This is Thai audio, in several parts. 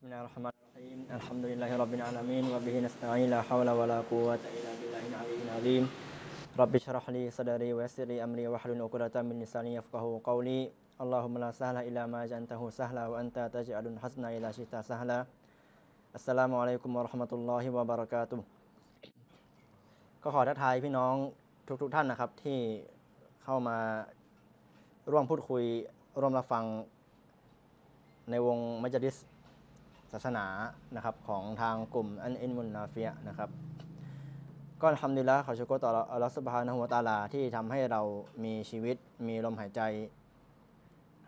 بسم الله الرحمن الرحيم الحمد لله رب العالمين وبه نستعين لا حول ولا قوة إلا بالله العلي العظيم رب اشرح لي صدري ويسر لي أمري واحلل عقدة من لساني يفقه قولي اللهم لا سهل إلا ما جعلته سهلا وأنت تجعل ا ل ح ز ن إذا شئت سهلا السلام عليكم ورحمة الله وبركاته ก็ขอทักทายพี่น้องทุกๆทท่านนะครับที่เข้ามาร่วมพูดคุยร่วมรับฟังในวงมัจจิสศาสนา นะครับของทางกลุ่มอันอินมุนนาเฟียนะครับ ก็ทำดีแล้วขอชกต่ออัลสุบฮานะฮุวตาลาที่ทำให้เรามีชีวิต มีลมหายใจ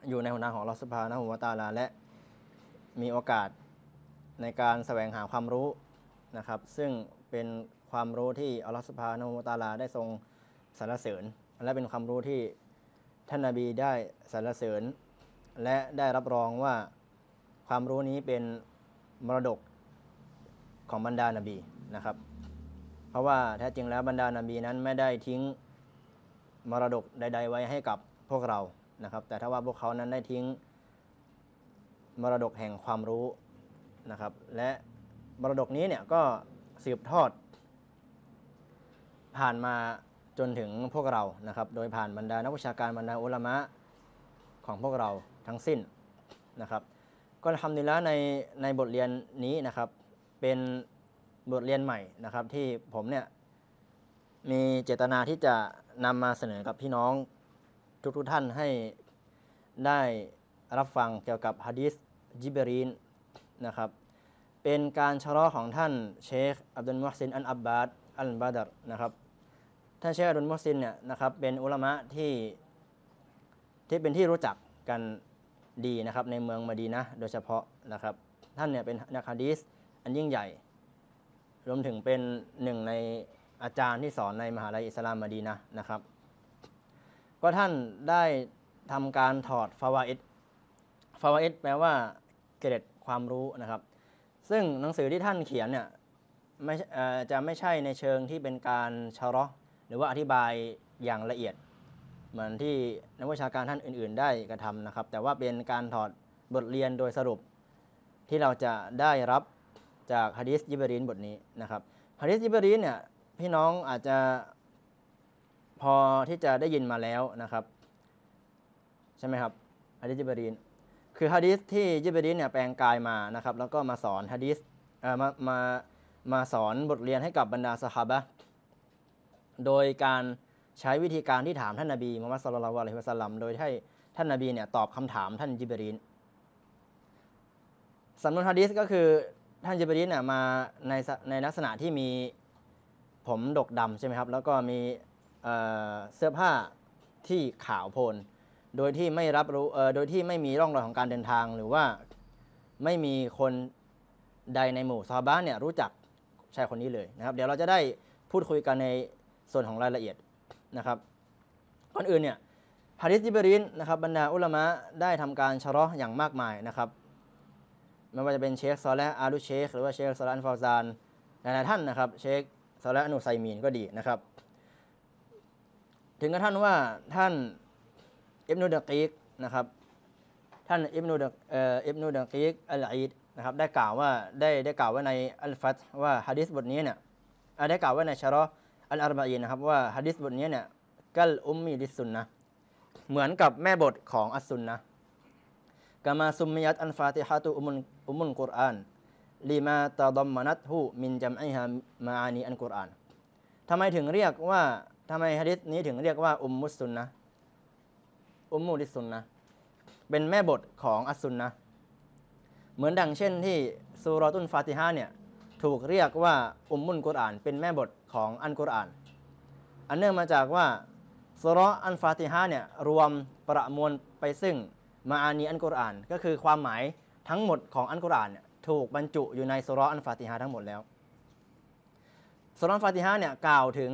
อยู่ในหัวหน้าของอัลสุบฮานะฮุวตาลาและมีโอกาสในการแสวงหาความรู้ นะครับ ซึ่งเป็นความรู้ที่อัลสุบฮานะฮุวตาลาได้ทรงสรรเสริญและเป็นความรู้ที่ ท่านนาบีได้สรรเสริญและได้รับรองว่าความรู้นี้เป็นมรดกของบรรดานาบีนะครับ เพราะว่าแท้จริงแล้วบรรดานาบีนั้นไม่ได้ทิ้งมรดกใด ๆ ไว้ให้กับพวกเรานะครับ แต่ถ้าว่าพวกเขา นั้นได้ทิ้ง มรดกแห่งความรู้นะครับ และมรดกนี้เนี่ยก็สืบทอด ผ่านมาจนถึงพวกเรา นะครับ โดยผ่านบรรดานักวิชาการบรรดาอุลามะของพวกเราทั้งสิ้นนะครับก็ทำดีแล้วในในบทเรียนนี้นะครับเป็นบทเรียนใหม่นะครับที่ผมเนี่ยมีเจตนาที่จะนำมาเสนอกับพี่น้องทุกทุกท่านให้ได้รับฟังเกี่ยวกับฮะดิษจิเบรีนนะครับเป็นการชะลอของท่านเชคอับดุลมุฮซินอันอับบาดอัลบาดรนะครับท่านเชคอับดุลมุฮซินเนี่ยนะครับเป็นอุลามะที่ที่เป็นที่รู้จักกันดีนะครับในเมืองมาดีนะโดยเฉพาะนะครับท่านเนี่ยเป็นนักฮะดีสอันยิ่งใหญ่ รวมถึงเป็นหนึ่งในอาจารย์ที่สอนในมหาลัยอิสลามมาดีนะนะครับก็ท่านได้ทำการถอดฟาวาอิดฟาวาอิดแปลว่าเกร็ดความรู้นะครับซึ่งหนังสือที่ท่านเขียนเนี่ยไม่จะไม่ใช่ในเชิงที่เป็นการชาร์หรือว่าอธิบายอย่างละเอียดเหมือนที่นักวิชาการท่านอื่น ๆได้กระทำนะครับ แต่ว่าเป็นการถอดบทเรียนโดยสรุป ที่เราจะได้รับจากฮะดิษยิบรีนบทนี้นะครับฮะดิษยิบรีนเนี่ยพี่น้องอาจจะพอที่จะได้ยินมาแล้วนะครับใช่ไหมครับฮะดิษยิบรีนคือฮะดิษที่ยิบรีนเนี่ยแปลงกายมานะครับแล้วก็มาสอนฮะดิษมามามาสอนบทเรียนให้กับบรรดาสหาบะโดยการใช้วิธีการที่ถามท่านนาบีมุฮัมมัดสุลลัลวะลัยฮิวะสัลลัม โดยให้ท่านนาบีเนี่ยตอบคำถามท่านจิบรีนสำนวนฮะดิษก็คือท่านจิบรีนเนี่ยมาในในลักษณะที่มีผมดกดำใช่ไหมครับ แล้วก็มีเเสื้อผ้าที่ขาวโพลนโดยที่ไม่รับรู้โดยที่ไม่มีร่องรอยของการเดินทางหรือว่าไม่มีคนใดในหมู่ซาบ้านเนี่ยรู้จักชายคนนี้เลยนะครับ เดี๋ยวเราจะได้พูดคุยกันในส่วนของรายละเอียดนะครับก่อนอื่นเนี่ยฮะดิษยิบรินนะครับบรรดาอุลามะได้ทำการชะรออย่างมากมายนะครับ ไม่ว่าจะเป็นเชคซอลและอาลูเชค หรือว่าเชคซอลอันฟาวซานหลายๆท่านนะครับเชคซอลและอนุไซมีนก็ดีนะครับ ถึงกระทั่งว่าท่านอิบนุดะกีกนะครับ ท่านอิบนุดะอิบนุดะกีกอัลอีดนะครับได้กล่าวว่าได้ได้กล่าวไว้ในอัลฟัตว่าฮะดิษบทนี้เนี่ยได้กล่าวไว้ในชะรออัลอาร์บะอีนะครับว่าฮะดิษบทนี้เนี่ยกัลอุมมีดิสุนนะเหมือนกับแม่บทของอัสุนนะกามาซุมมิยัตอันฟาติฮะตุอุมุนอุมุนกุรอานลีมาตาดมมานัตหูมินจำไอฮามาอานีอันกุรอานทำไมถึงเรียกว่าทำไมฮะดิษนี้ถึงเรียกว่าอุมมุสซุนนะอุมมุดิสุนนะเป็นแม่บทของอัสุนนะเหมือนดังเช่นที่ซูรอตุนฟาติฮะเนี่ยถูกเรียกว่าอุมมุลกุรอานเป็นแม่บทของอันกุรอาน อันเนื่องมาจากว่าสุรอันฟาติฮะเนี่ยรวมประมวลไปซึ่งมาอานีอันกุรอานก็คือความหมายทั้งหมดของอันกุรอานเนี่ยถูกบรรจุอยู่ในสุรอันฟาติฮะทั้งหมดแล้วสุรอันฟาติฮะเนี่ยกล่าวถึง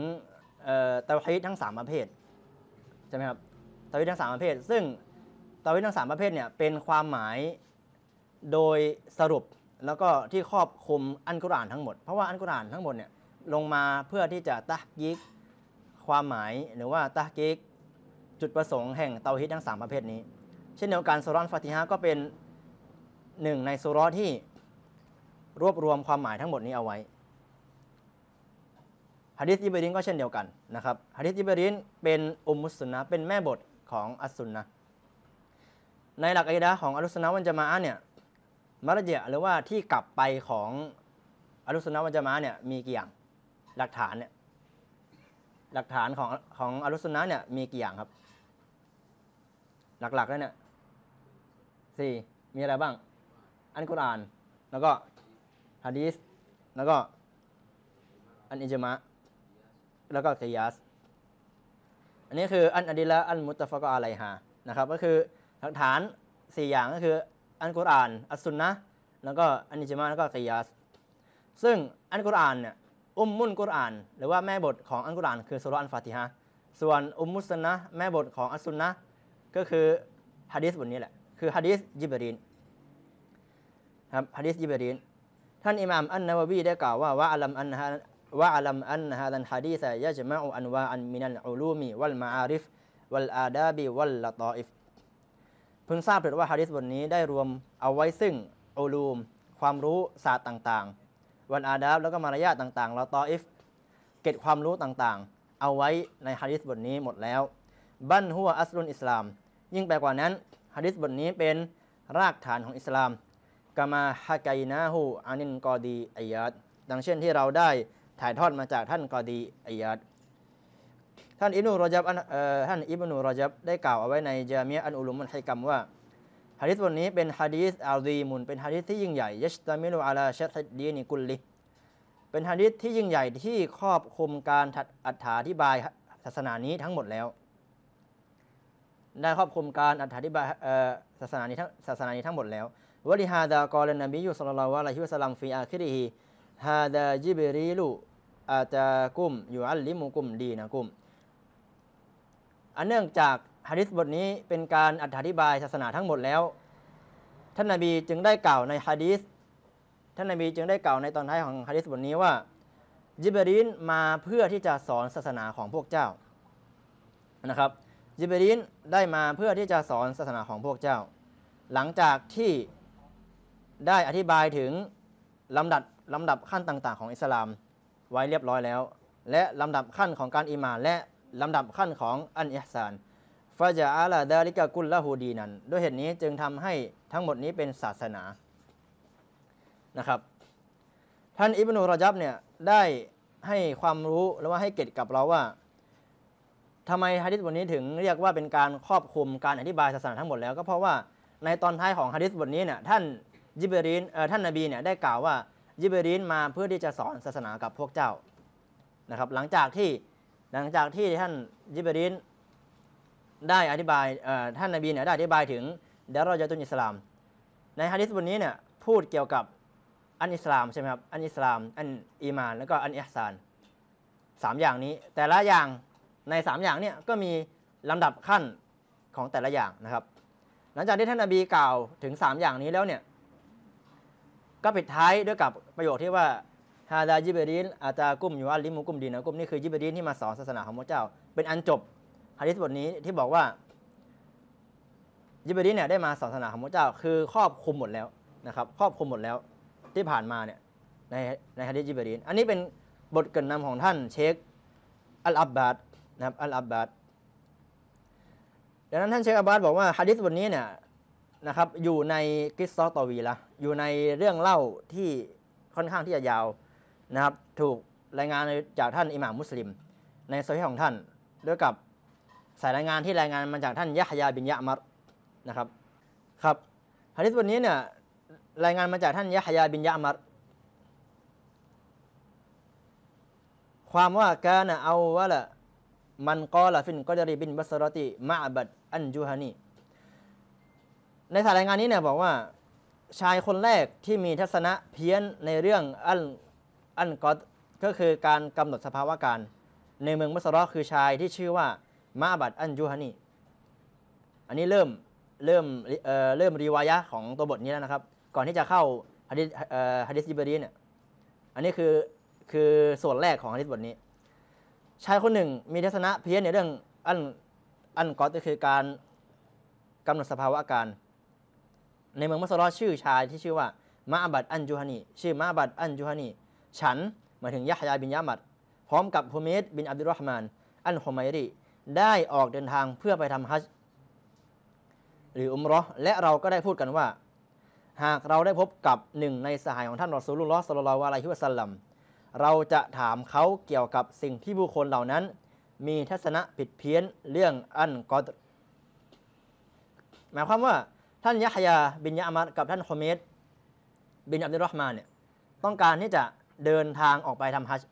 เตาฮิททั้ง3ประเภทใช่ไหมครับเตาฮิททั้ง3ประเภท ซึ่งเตาฮิททั้ง3ประเภทเนี่ยเป็นความหมายโดยสรุปแล้วก็ที่ครอบคลุมอันกุรอานทั้งหมด เพราะว่าอันกุรอานทั้งหมดเนี่ยลงมาเพื่อที่จะตักยิกความหมายหรือว่าตักยิกจุดประสงค์แห่งเตาฮิตทั้ง 3 ประเภทนี้ เช่นเดียวกันสุรอนฟาติฮะก็เป็นหนึ่งในสุรอที่รวบรวมความหมายทั้งหมดนี้เอาไว้ฮะดิษอิบรินก็เช่นเดียวกันนะครับฮะดิษอิบรินเป็นอุมมุสุนนะเป็นแม่บทของอัสุนนะในหลักอิดะของอัลสุนนาวันจะมาเนี่ยมารเะหรือว่าที่กลับไปของอรุสุนวัจมะเนี่ยมีกี่อย่างหลักฐานเนี่ยหลักฐานของของอรุสุนะเนี่ยมีกี่อย่างครับ หลักๆแล้วเนี่ยสี่มีอะไรบ้าง อันกุรอาน แล้วก็ฮะดีสแล้วก็อันอิจมะแล้วก็กิยาสอันนี้คืออันอดีละอันมุตตะฟะก็อะไรฮานะครับ ก็คือหลักฐานสี่อย่างก็คืออันกุรอานอัสซุนนะแล้วก็อันนิจมาแล้วก็กิยาสซึ่งอันกุรอานเนี่ย อุมมุนกุรอาน หรือว่าแม่บทของอันกุรอาน คือสุรอันฟาติฮะส่วนอุมมุสนะแม่บทของอัสซุนนะก็คือฮะดิษบทนี้แหละ คือฮะดิษยิบรีนครับฮะดิษยิบรีนท่านอิหม่ามอันนาวีได้กล่าวว่าวะอัลัมอันฮะวะอัลัมอันฮะดันฮะดีษยะจมะอันวาอันมินัลอูลูมีวัลมาอาริฟวัลอาดาบีวัลละตออิฟพิ่งทราบเถิดว่าฮะดิษบทนี้ได้รวมเอาไว้ซึ่งอูลูมความรู้ศาสตร์ต่าง ๆ วันอาดับแล้วก็มารยาทต่างๆเราตออิฟเก็บความรู้ต่างๆ เอาไว้ในฮะดิษบทนี้หมดแล้ว บั้นหัวอัสลุนอิสลาม ยิ่งไปกว่านั้นฮะดิษบทนี้เป็นรากฐานของอิสลามกามาฮะไกนาหูอานินกอดีอียัดดังเช่นที่เราได้ถ่ายทอดมาจากท่านกอดีอียัดท่านอิบนุรอยับท่านอิบนุรอยับได้กล่าวเอาไว้ในจามีอันอุลุมุนไฮกัมว่าฮะดิษวันนี้เป็นฮะดิษอัลดีมุนเป็นฮะดิษที่ยิ่งใหญ่ยัชตามินุอาลาชัดดีนิกุลลิเป็นฮะดิษที่ยิ่งใหญ่ที่ครอบคลุมการอัถาธิบายศาสนานี้ทั้งหมดแล้ว ได้ครอบคลุมการอธิบายศาสนานี้ทั้งศาสนานี้ทั้งหมดแล้ว วะลิฮาดากอลนบียุสลลาวะลาฮิวสลัมฟีอาคิริฮี ฮาดาจิบรีลุอาตากุมอยู่อัลลิมุกุมดีนะกุมอันเนื่องจากฮะดิษบทนี้เป็นการอธิบายศาสนาทั้งหมดแล้วท่านนาบีจึงได้กล่าวในฮะดิษท่านนาบีจึงได้กล่าวในตอนท้ายของฮะดิษบทนี้ว่ายิบรีนมาเพื่อที่จะสอนศาสนาของพวกเจ้านะครับยิบรีนได้มาเพื่อที่จะสอนศาสนาของพวกเจ้าหลังจากที่ได้อธิบายถึงลำดับลำดับขั้นต่างๆของอิสลามไว้เรียบร้อยแล้ว และลำดับขั้นของการอิมานและลำดับขั้นของอันอิสานฟาจาอาลาดาลิกากุลละฮูดีนั้นด้วยเหตุนี้จึงทำให้ทั้งหมดนี้เป็นศาสนา นะครับ ท่านอิบนุรจับเนี่ยได้ให้ความรู้หรือว่าให้เกตกับเราว่า ทำไมฮะดิษบทนี้ถึงเรียกว่าเป็นการครอบคลุมการอธิบายศาสนาทั้งหมดแล้วก็เพราะว่าในตอนท้ายของฮะดิษบทนี้เนี่ยท่านยิบรีนท่านนบีเนี่ยได้กล่าวว่ายิบรีนมาเพื่อที่จะสอนศาสนากับพวกเจ้านะครับหลังจากที่หลังจากที่ท่านยิบรินได้อธิบายท่านนบีเนี่ยได้อธิบายถึงเดรอจตุนอิสลาม ในฮะดิษบทนี้เนี่ยพูดเกี่ยวกับอันอิสลามใช่ไหมครับ อันอิสลาม อันอีมาน แล้วก็อันอิฮซานสามอย่างนี้ แต่ละอย่างในสามอย่างเนี่ยก็มีลำดับขั้นของแต่ละอย่างนะครับหลังจากที่ท่านนบีกล่าวถึงสามอย่างนี้แล้วเนี่ยก็ปิดท้ายด้วยกับประโยคที่ว่าฮาดาจิเบรีนอาตากุมอยู่ว่าลิมุกุมดีนะกุมนี่คือจิเบรีนที่มาสอนศาสนาของพระเจ้า เป็นอันจบฮะดิษบทนี้ที่บอกว่ายิบรีเนี่ยได้มาศาสนาของพระเจ้าคือครอบคุมหมดแล้วนะครับครอบคุมหมดแล้วที่ผ่านมาเนี่ยในในฮะดิษยิบรีนอันนี้เป็นบทเกินนำของท่านเชคอัลอับบาดนะครับอัลอับบาดดังนั้นท่านเชคอับบาดบอกว่าฮะดิษบทนี้เนี่ยนะครับอยู่ในกิสซอตอวีละอยู่ในเรื่องเล่าที่ค่อนข้างที่จะยาวนะครับถูกรายงานจากท่านอิหม่ามมุสลิม ในโซเชียลของท่าน ด้วยกับสายรายงานที่รายงานมาจากท่านยะฮยาบินยะมัดนะครับครับฮะดิษวันนี้เนี่ยรายงานมาจากท่านยะฮยาบินยะมัดความว่ากานเอาว่าละมันกอละฟินกอดรีบินบัสรติมาบัดอันจูฮานี ในสายรายงานนี้เนี่ยบอกว่าชายคนแรกที่มีทัศนะเพี้ยนในเรื่องอัลอันกอดก็คือการกำหนดสภาวะการ ในเมืองมัสรอคือ ชาย ที่ชื่อว่ามาบัดอันยูฮานีอันนี้เริ่ม เริ่มเอ่อเริ่มรีวายะของตัวบทนี้แล้วนะครับ ก่อนที่จะเข้าฮะดิษเอ่อฮะดิษยิบรีเนี่ย อันนี้คือ คือ ส่วนแรกของฮะดิษบทนี้ ชายคนหนึ่งมีทัศนะเพี้ยนในเรื่องอัน อันกอดก็คือการกำหนดสภาวะการ ในเมืองมัสรอชื่อชายที่ชื่อว่ามาบัดอันยูฮานีชื่อมาบัดอันยูฮานีฉันหมายถึงยะฮยาบินยามัดพร้อมกับฮูเมดบินอับดุลรห์มาน อันฮุมัยรีได้ออกเดินทางเพื่อไปทำฮัจหรืออุมรอและเราก็ได้พูดกันว่า หากเราได้พบกับหนึ่งในสหายของท่านรอซูลุลลอฮ์สลลาวะลัยฮิวะสัลลัม เราจะถามเขาเกี่ยวกับสิ่งที่บุคคลเหล่านั้น มีทัศนะผิดเพี้ยนเรื่องอันกอดหมายความว่าท่านยะฮยาบินยะามัดกับท่านฮุเมดบินอับดุลรห์มานเนี่ยต้องการที่จะเดินทางออกไปทำฮัจ์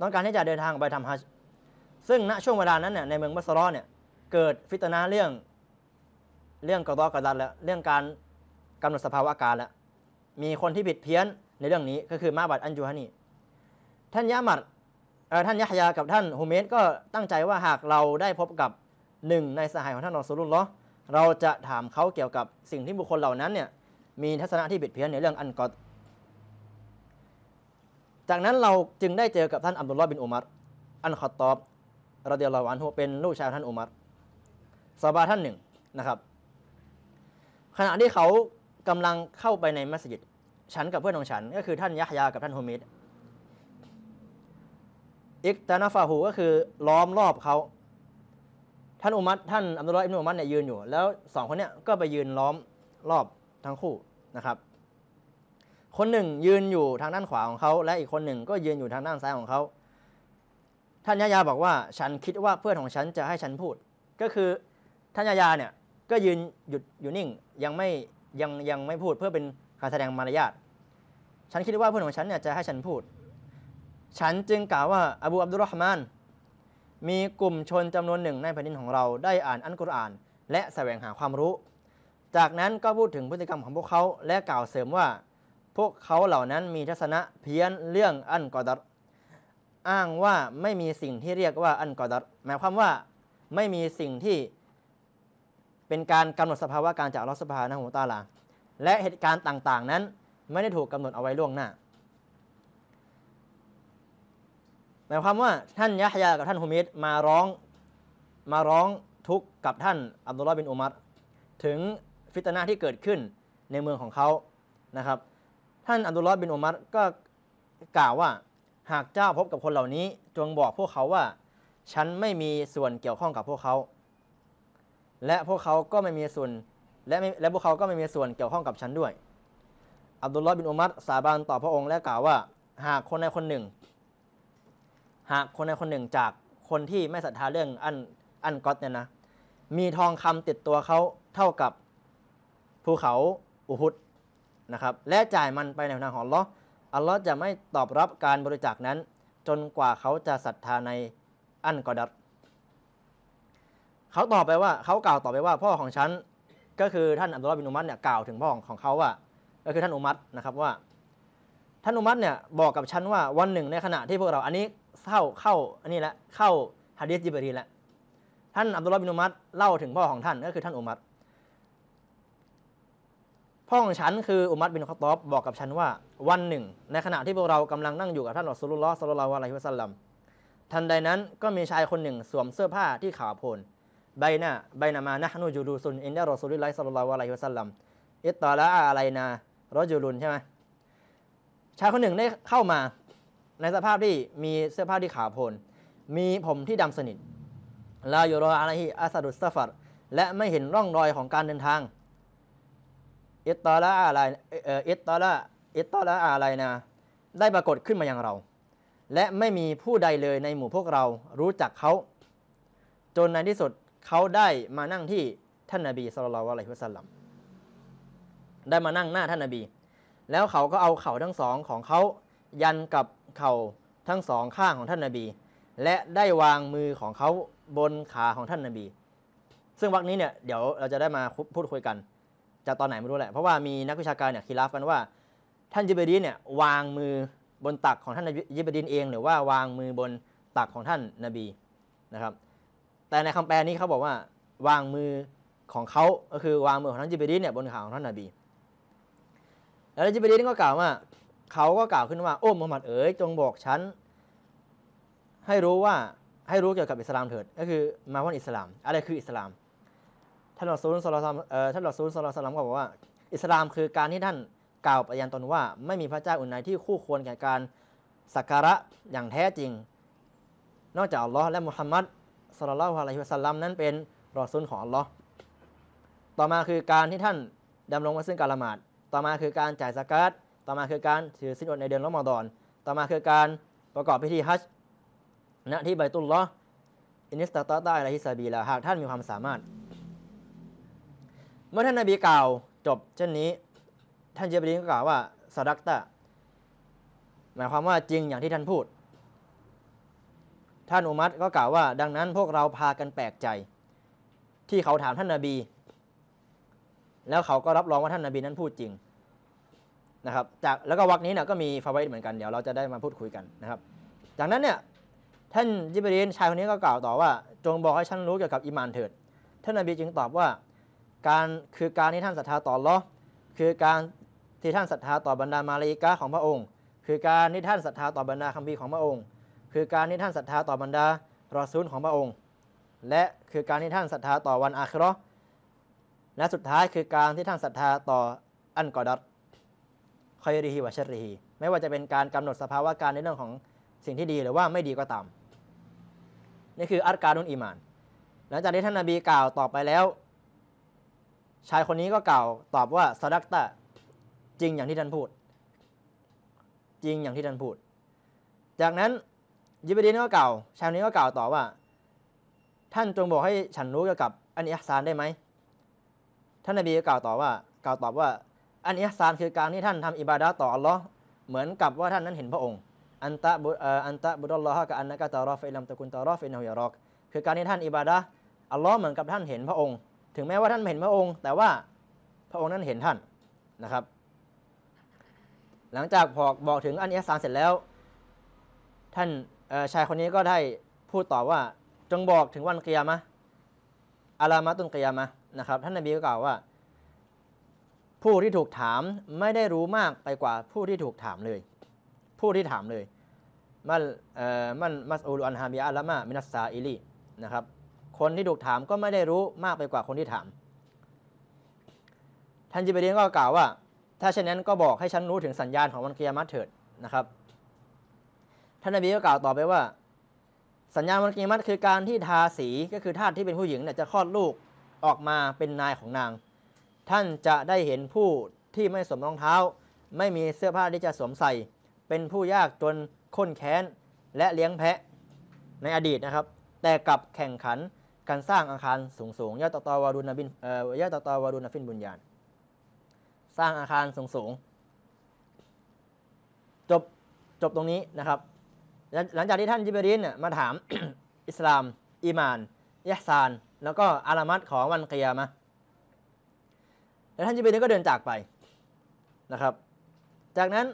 ต้องการที่จะเดินทางออกไปทำฮัจ์ซึ่งณช่วงเวลานั้นเนี่ยในเมืองบัสรอเนี่ย เกิดฟิตนาเรื่อง เรื่องกระดอกระดันแล้วเรื่องการกำหนดสภาวะอากาศแล้วมีคนที่ผิดเพี้ยนในเรื่องนี้ ก็คือมาบัดอันจูฮานีท่านยะมัดท่านยะฮยากับท่านฮูเมสก็ตั้งใจว่าหากเราได้พบกับหนึ่งในสหายของท่านอรลสูลุลรอเราจะถามเขาเกี่ยวกับสิ่งที่บุคคลเหล่านั้นเนี่ย มีทัศนะที่ผิดเพี้ยนในเรื่องอันกอจากนั้นเราจึงได้เจอกับท่านอับดุลลอฮ์บินอุมัร อันคอตอบรเดียัลลออันฮุเป็นลูกชายท่านอุมัรซาบาท่านหนึ่งนะครับ ขณะที่เขากำลังเข้าไปในมัสยิดฉันกับเพื่อนของฉันก็คือท่านยะฮยากับท่านฮุมิดอิกตานาฟาหูก็คือล้อมรอบเขา ท่านอุมัตท่านอับดุลลอฮ์อิบนุอุมัตเนี่ยยืนอยู่ แล้วสองคนเนี่ยก็ไปยืนล้อมรอบทั้งคู่นะครับคนหนึ่งยืนอยู่ทางด้านขวาของเขา และอีกคนหนึ่งก็ยืนอยู่ทางด้านซ้ายของเขาท่านยายาบอกว่าฉันคิดว่าเพื่อนของฉันจะให้ฉันพูด ก็คือท่านยายาเนี่ยก็ยืนหยุดอยู่นิ่งยังไม่ยังยังไม่พูดเพื่อเป็นการแสดงมารยาทฉันคิดว่าเพื่อนของฉันเนี่ยจะให้ฉันพูดฉันจึงกล่าวว่าอบูอับดุลรฮ์มานมีกลุ่มชนจำนวนหนึ่งในแผ่นดินของเราได้อ่านอัลกุรอาน และแสวงหาความรู้ จากนั้นก็พูดถึงพฤติกรรมของพวกเขา และกล่าวเสริมว่าพวกเขาเหล่านั้นมีทัศนะเพี้ยนเรื่องอันกอดัตอ้างว่าไม่มีสิ่งที่เรียกว่าอันกอดัตหมายความว่าไม่มีสิ่งที่เป็นการกำหนดสภาวะการจากลอสภานะหูตาลาและเหตุการณ์ต่างๆ นั้น ไม่ได้ถูกกำหนดเอาไว้ล่วงหน้าหมายความว่าท่านยะฮยากับท่านฮุมิดมาร้องมาร้องทุกข์กับท่านอับดุลลอฮ์บินอุมัรถึงฟิตนาที่เกิดขึ้นในเมืองของเขานะครับท่านอับดุลลอฮ์บินอุมัรก็กล่าวว่าหากเจ้าพบกับคนเหล่านี้ จงบอกพวกเขาว่าฉันไม่มีส่วนเกี่ยวข้องกับพวกเขา และพวกเขาก็ไม่มีส่วนและและพวกเขาก็ไม่มีส่วนเกี่ยวข้องกับฉันด้วยอับดุลลอฮ์บินอุมัรสาบานต่อพระองค์ และกล่าวว่าหากคนในคนหนึ่ง หากคนในคนหนึ่งจากคนที่ไม่ศรัทธาเรื่องอันอันก็ตเนี่ยนะมีทองคำติดตัวเขาเท่ากับภูเขาอุฮุดนะครับและจ่ายมันไปในนามของอัลลอฮ์อัลลอฮ์จะไม่ตอบรับการบริจาคนั้น จนกว่าเขาจะศรัทธาในอันกอดัตเขาตอบไปว่า เขากล่าวตอบไปว่าพ่อของฉัน ก็คือท่านอับดุลลาบินอุมัตเนี่ยกล่าวถึงพ่อของเขาว่า ก็คือท่านอุมัตนะครับว่า ท่านอุมัตเนี่ยบอกกับฉันว่าวันหนึ่งในขณะที่พวกเราอันนี้เข้าเข้าอันนี้แหละเข้าฮะดีษยิบรีแล้วท่านอับดุลลาบินอุมัตเล่าถึงพ่อของท่านก็คือท่านอุมัตพ่อของฉันคืออุมัดบินคอตอบบอกกับฉันว่า วันหนึ่ง ในขณะที่พวกเรากำลังนั่งอยู่กับท่านอัสลุลลอฮ์สลลลวะลัยฮิวะสัลลัมทันใดนั้นก็มีชายคนหนึ่งสวมเสื้อผ้าที่ขาวโพลนใบหน้า ใบนามานะฮนูจูดูซุน อินดารอสุลุลไลสลลลวะลัยฮิวะสัลลัมอิตตาละอะไรนารอจูลุนใช่ไหมชายคนหนึ่งได้เข้ามาในสภาพที่มีเสื้อผ้าที่ขาวโพลนมีผมที่ดำสนิทลาอยู่รออะไรฮิอัซาดุสซาฟัดและไม่เห็นร่องรอยของการเดินทางอิตตอละอะไรอิตตอละอิตตอละอะไรนะได้ปรากฏขึ้นมาอย่างเรา และไม่มีผู้ใดเลยในหมู่พวกเรารู้จักเขา จนในที่สุดเขาได้มานั่งที่ท่านนาบีสุลต่านอะลัยฮุสลัม ได้มานั่งหน้าท่านนาบี แล้วเขาก็เอาเข่าทั้งสองของเขา ยันกับเข่าทั้งสองข้างของท่านนาบี และได้วางมือของเขาบนขาของท่านนาบี ซึ่งวักนี้เนี่ยเดี๋ยวเราจะได้มาพูดคุยกันจะตอนไหนไม่รู้แหละ เพราะว่ามีนักวิชาการเนี่ยคีราฟกันว่าท่านยิบรีเนี่ยวางมือบนตักของท่านยิบรีเอง หรือว่าวางมือบนตักของท่านนบีนะครับ แต่ในคำแปลนี้เขาบอกว่า วางมือของเขาก็คือวางมือของท่านยิบรีเนี่ยบนขาของท่านนบี แล้วยิบรีนก็กล่าวว่าเขาก็กล่าวขึ้นว่าโอ้มุฮัมมัดเอ๋ย จงบอกฉันให้รู้ว่าให้รู้เกี่ยวกับอิสลามเถิด ก็คือมาว่าอิสลามอะไรคืออิสลามานหลอดซูลสลามเอ่อท่านหลอดซูลสลามก็บอกว่า อิสลามคือการที่ท่านกล่าวปยันตนว่าไม่มีพระเจ้าอื่นใดที่คู่ควรแก่การสักการะอย่างแท้จริง นอกจากอัลลอฮ์และมุฮัมมัดสลลัลฮุอะลัยฮิวะสัลลัมนั้นเป็นรอซูลของอัลลอฮ์ต่อมาคือการที่ท่านดำรงมาซึ่งการละหมาดต่อมาคือการจ่ายสกาดต่อมาคือการถือสินอดในเดือนรอมฎอนต่อมาคือการประกอบพิธีฮัจญ์ณที่ใบตุลลออินิสตาตาอะลัยฮิซาบีลาหากท่านมีความสามารถเมื่อท่านนบีกล่าวจบเช่นนี้ ท่านเจบรีนก็กล่าวว่าสดักตะหมายความว่าจริงอย่างที่ท่านพูด ท่านอุมัตก็กล่าวว่า ดังนั้นพวกเราพากันแปลกใจ ที่เขาถามท่านนาบี แล้วเขาก็รับรองว่าท่านนาบีนั้นพูดจริงนะครับ จากแล้วก็วักนี้เนี่ยก็มีฟาไวเหมือนกันเดี๋ยวเราจะได้มาพูดคุยกันนะครับ จากนั้นเนี่ยท่านยิบรีนชายคนนี้ก็กล่าวต่อว่า จงบอกให้ฉันรู้เกี่ยวกับอิมานเถิดท่านนาบีจึงตอบว่าการคือการที่ท่านศรัทธาต่อลอคือการที่ท่านศรัทธาต่อบรรดามาลีกาของพระองค์ คือการที่ท่านศรัทธาต่อบรรดาคัมภีร์ของพระองค์ คือการที่ท่านศรัทธาต่อบรรดารอซูลของพระองค์ และคือการที่ท่านศรัทธาต่อวันอาคิรอและสุดท้ายคือการที่ท่านศรัทธาต่ออันกอดัตคอยรีฮีวะชรีฮีไม่ว่าจะเป็นการกำหนดสภาวะการในเรื่องของสิ่งที่ดีหรือว่าไม่ดีก็ตาม นี่คืออัลการุนอิมานหลังจากที่ท่านนาบีกล่าวต่อไปแล้วชายคนนี้ก็กล่าวตอบว่าซาดักตะจริงอย่างที่ท่านพูด จริงอย่างที่ท่านพูด จากนั้นยิบดีนก็กล่าวชายคนนี้ก็กล่าวต่อว่า ท่านจงบอกให้ฉันรู้เกี่ยวกับอันอิฮซานได้ไหมท่านนบีก็กล่าวต่อว่ากล่าวตอบว่าอันอิฮซานคือการที่ท่านทำอิบาดะต่ออัลลอฮ์เหมือนกับว่าท่านนั้นเห็นพระองค์อันตะบุอันตะบุดลลอฮ์กับอันนักตารอฟอิลัมตะกุนตารอฟอินฮุยารอกคือการที่ท่านอิบาดะอัลลอฮ์เหมือนกับท่านเห็นพระองค์ถึงแม้ว่าท่านเห็นพระองค์ แต่ว่าพระองค์นั้นเห็นท่านนะครับ หลังจากบอกบอกถึงอันเอสานเสร็จแล้ว ท่านชายคนนี้ก็ได้พูดต่อว่าจงบอกถึงวันเกียร์มะอารามะตุนเกียร์มะนะครับท่านนบีก็กล่าวว่า ผู้ที่ถูกถามไม่ได้รู้มากไปกว่าผู้ที่ถูกถามเลย ผู้ที่ถามเลย มันมันมัสอูลอันฮามิอัลละมะมินัสซาอิลีนะครับคนที่ถูกถามก็ไม่ได้รู้มากไปกว่าคนที่ถาม ท่านจิบรีนก็กล่าวว่า ถ้าเช่นนั้นก็บอกให้ฉันรู้ถึงสัญญาณของวันกิยามัเถิดนะครับ ท่านนบีก็กล่าวต่อไปว่า สัญญาณวันกิยามัคือการที่ทาสีก็คือทาสที่เป็นผู้หญิงเนี่ยจะคลอดลูกออกมาเป็นนายของนาง ท่านจะได้เห็นผู้ที่ไม่สวมรองเท้า ไม่มีเสื้อผ้าที่จะสวมใส่ เป็นผู้ยากจนข้นแค้นและเลี้ยงแพะในอดีตนะครับ แต่กลับแข่งขันการสร้างอาคารสูงสูงยะตอตอวารุณบิน เอ่อยะตอตอวารุณฟินบุญญาณสร้างอาคารสูงสูงจบ จบตรงนี้นะครับ หลังจากที่ท่านจิบรินเนี่ยมาถามอิสลาม อีมานยะซาน แล้วก็อารามัดของวันเกียมาแล้วท่านจิบรินก็เดินจากไปนะครับ จากนั้น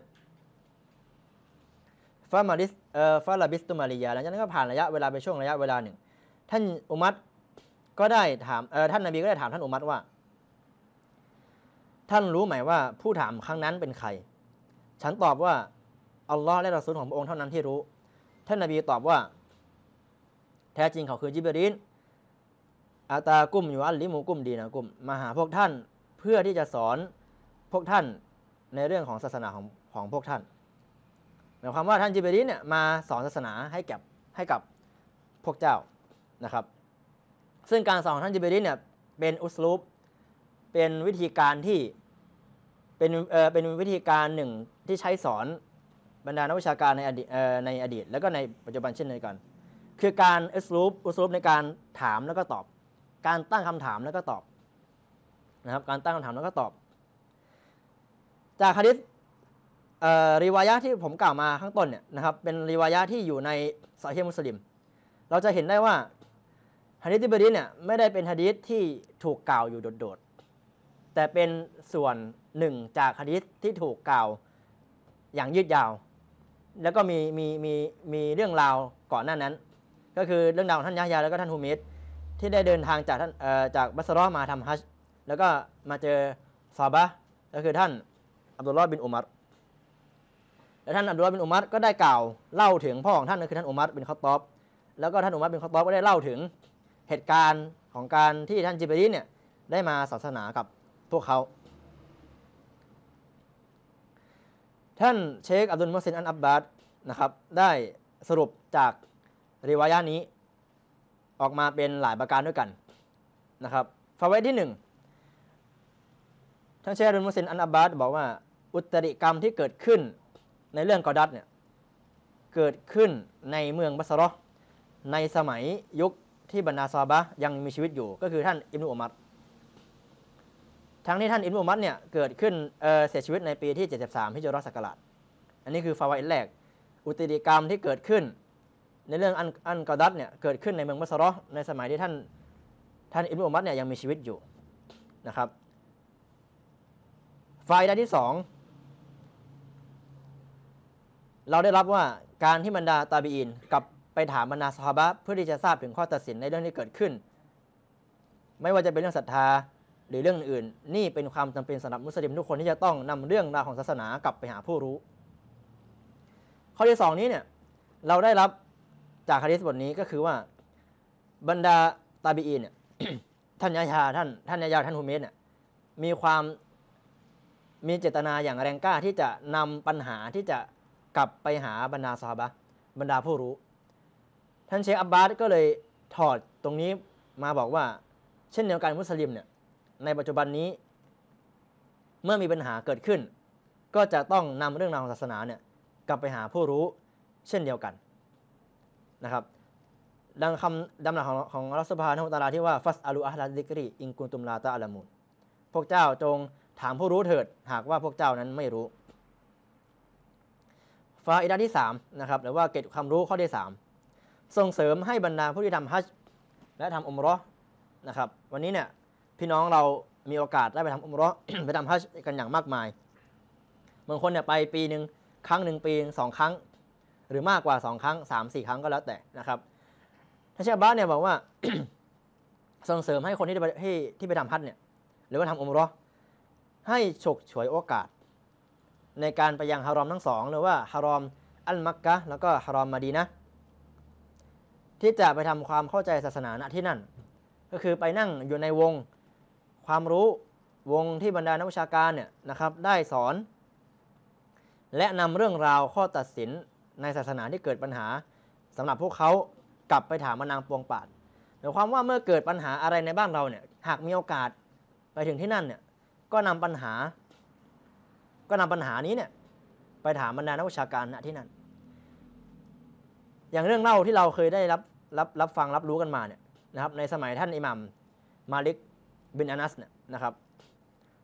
ฟามาลิสเอ่อฟาลาบิสตุมาริยาหลังจากนั้นก็ผ่านระยะเวลาไปช่วงระยะเวลาหนึ่งท่านอุมัตก็ได้ถามท่านนบีก็ได้ถามท่านอุมัตว่า ท่านรู้ไหมว่าผู้ถามครั้งนั้นเป็นใคร ฉันตอบว่าอัลลอฮ์และรอซูลของพระองค์เท่านั้นที่รู้ ท่านนบีตอบว่า แท้จริงเขาคือจิบรีนอาตากุมอยู่อัลลิมูกุมดีนะกุมมาหาพวกท่านเพื่อที่จะสอนพวกท่านในเรื่องของศาสนาของของพวกท่าน หมายความว่าท่านจิบรีนเนี่ยมาสอนศาสนาให้กับให้กับพวกเจ้านะครับ ซึ่งการสอนของท่านจิเบริเนี่ยเป็นอุสลูปเป็นวิธีการที่เป็นเออเป็นวิธีการหนึ่งที่ใช้สอนบรรดานักวิชาการในอดีตในอดีตแล้วก็ในปัจจุบันเช่นเดียวกัน คือการอุสลูปอุสลูปในการถามแล้วก็ตอบ การตั้งคำถามแล้วก็ตอบนะครับ การตั้งคำถามแล้วก็ตอบ จากคะดิษรีวายะที่ผมกล่าวมาข้างต้นเนี่ยนะครับ เป็นรีวายะที่อยู่ในสายเฮมุสลิม เราจะเห็นได้ว่าฮะดิษทบรีเนี่ยไม่ได้เป็นฮะดิษที่ถูกกล่าวอยู่โดดๆ แต่เป็นส่วนหนึ่งจากฮะดิษที่ถูกกล่าวอย่างยืดยาว แล้วก็มีมีมีมีเรื่องราวก่อนหน้านั้น ก็คือเรื่องราวของท่านยะยา แล้วก็ท่านฮูมิดที่ได้เดินทางจากท่านจากบัสรอมาทำฮัจแล้วก็มาเจอซาบะก็คือท่านอับดุลลอฮ์บินอุมัรและท่านอับดุลลอฮ์บินอุมัรก็ได้กล่าวเล่าถึงพ่อของท่านก็คือท่านอุมัรบินคอตอบแล้วก็ท่านอุมัรบินคอตตอบก็ได้เล่าถึงเหตุการณ์ของการที่ท่านจิบรีเนี่ยได้มาศาสนากับพวกเขา ท่านเชค อับดุลมุสินอันอับบาสนะครับ ได้สรุปจากรีวายานี้ ออกมาเป็นหลายประการด้วยกันนะครับฟาเว้ที่หนึ่ง ท่านเชค อับดุลมุสินอันอับบาสบอกว่า อุตริกรรมที่เกิดขึ้นในเรื่องกอดัตเนี่ย เกิดขึ้นในเมืองบัสรอในสมัยยุคที่บรรดาซอบะยังมีชีวิตอยู่ ก็คือท่านอิมนุอุมัดทั้งนี้ท่านอิมนุอุมัดเนี่ยเกิดขึ้นเเสียชีวิตในปีที่ 73ีิจรัสกักลาตอันนี้คือฟาวาอิแรก อุติริกรรมที่เกิดขึ้น ในเรื่องอันอันกอดัตเนี่ยเกิดขึ้นในเมืองมัสรอในสมัยที่ท่านท่านอิมนุอุมัดเนี่ยยังมีชีวิตอยู่นะครับฟาวาอิที่ 2 เราได้รับว่าการที่บรรดาตาบีอินกับไปถามบรรดาสฮาบะเพื่อที่จะทราบถึงข้อตัดสินในเรื่องที่เกิดขึ้น ไม่ว่าจะเป็นเรื่องศรัทธาหรือเรื่องอื่นนี่เป็นความจำเป็นสำหรับมุสลิมทุกคนที่จะต้องนำเรื่องราวของศาสนากลับไปหาผู้รู้ ข้อที่สองนี้เนี่ยเราได้รับจากคดีสบทนี้ก็คือว่าบรรดาตาบีอีเนี่ยท่านยาชาท่านท่านยายาท่านฮูเมสเนี่ยมีความมีเจตนาอย่างแรงกล้าที่จะนำปัญหาที่จะกลับไปหาบรรดาซาบะบรรดาผู้รู้ท่านเชคอับบาสก็เลยถอดตรงนี้มาบอกว่าเช่นเดียวกันมุสลิมเนี่ยในปัจจุบันนี้ เมื่อมีปัญหาเกิดขึ้น ก็จะต้องนำเรื่องราวของศาสนาเนี่ยกลับไปหาผู้รู้เช่นเดียวกันนะครับดังคำดำหลักของของรัสภานุตาลาที่ว่าฟัสอาลูอัลลาดิกรีอิงกุนตุมลาตาอัลมูนพวกเจ้าจงถามผู้รู้เถิดหากว่าพวกเจ้านั้นไม่รู้ฟาอิดาที่3นะครับหรือว่าเกตความรู้ข้อที่3ส่งเสริมให้บรรดาผู้ที่ทำฮัจจ์และทำอุมรอนะครับ วันนี้เนี่ยพี่น้องเรามีโอกาสได้ไปทำอุมรอไปทำฮัจจ์กันอย่างมากมายบางคนเนี่ยไปปีหนึ่งครั้งหนึ่งปีสองครั้ง หรือมากกว่าสองครั้งสามสี่ครั้งก็แล้วแต่นะครับท่านเชฟบ้านเนี่ยบอกว่าส่งเสริมให้คนที่ไปที่ที่ไปทำฮัจจ์เนี่ยหรือว่าทำอุมรอให้ฉกฉวยโอกาส ในการไปยังฮารอมทั้งสองหรือว่าฮารอมอัลมักกะแล้วก็ฮารอมมาดีนะที่จะไปทำความเข้าใจศาสนาณที่นั่น ก็คือไปนั่งอยู่ในวงความรู้วงที่บรรดานักวิชาการเนี่ยนะครับได้สอน และนำเรื่องราวข้อตัดสินในศาสนาที่เกิดปัญหา สำหรับพวกเขากลับไปถามมานางปวงปาดหมายความว่าเมื่อเกิดปัญหาอะไรในบ้านเราเนี่ยหากมีโอกาสไปถึงที่นั่นเนี่ยก็นำปัญหา ก็นำปัญหานี้เนี่ยไปถามบรรดานักวิชาการณที่นั่นอย่างเรื่องเล่าที่เราเคยได้รับรับรับฟังรับรู้กันมาเนี่ยนะครับในสมัยท่านอิหมัมมาลิก บิน อานัสเนี่ยนะครับ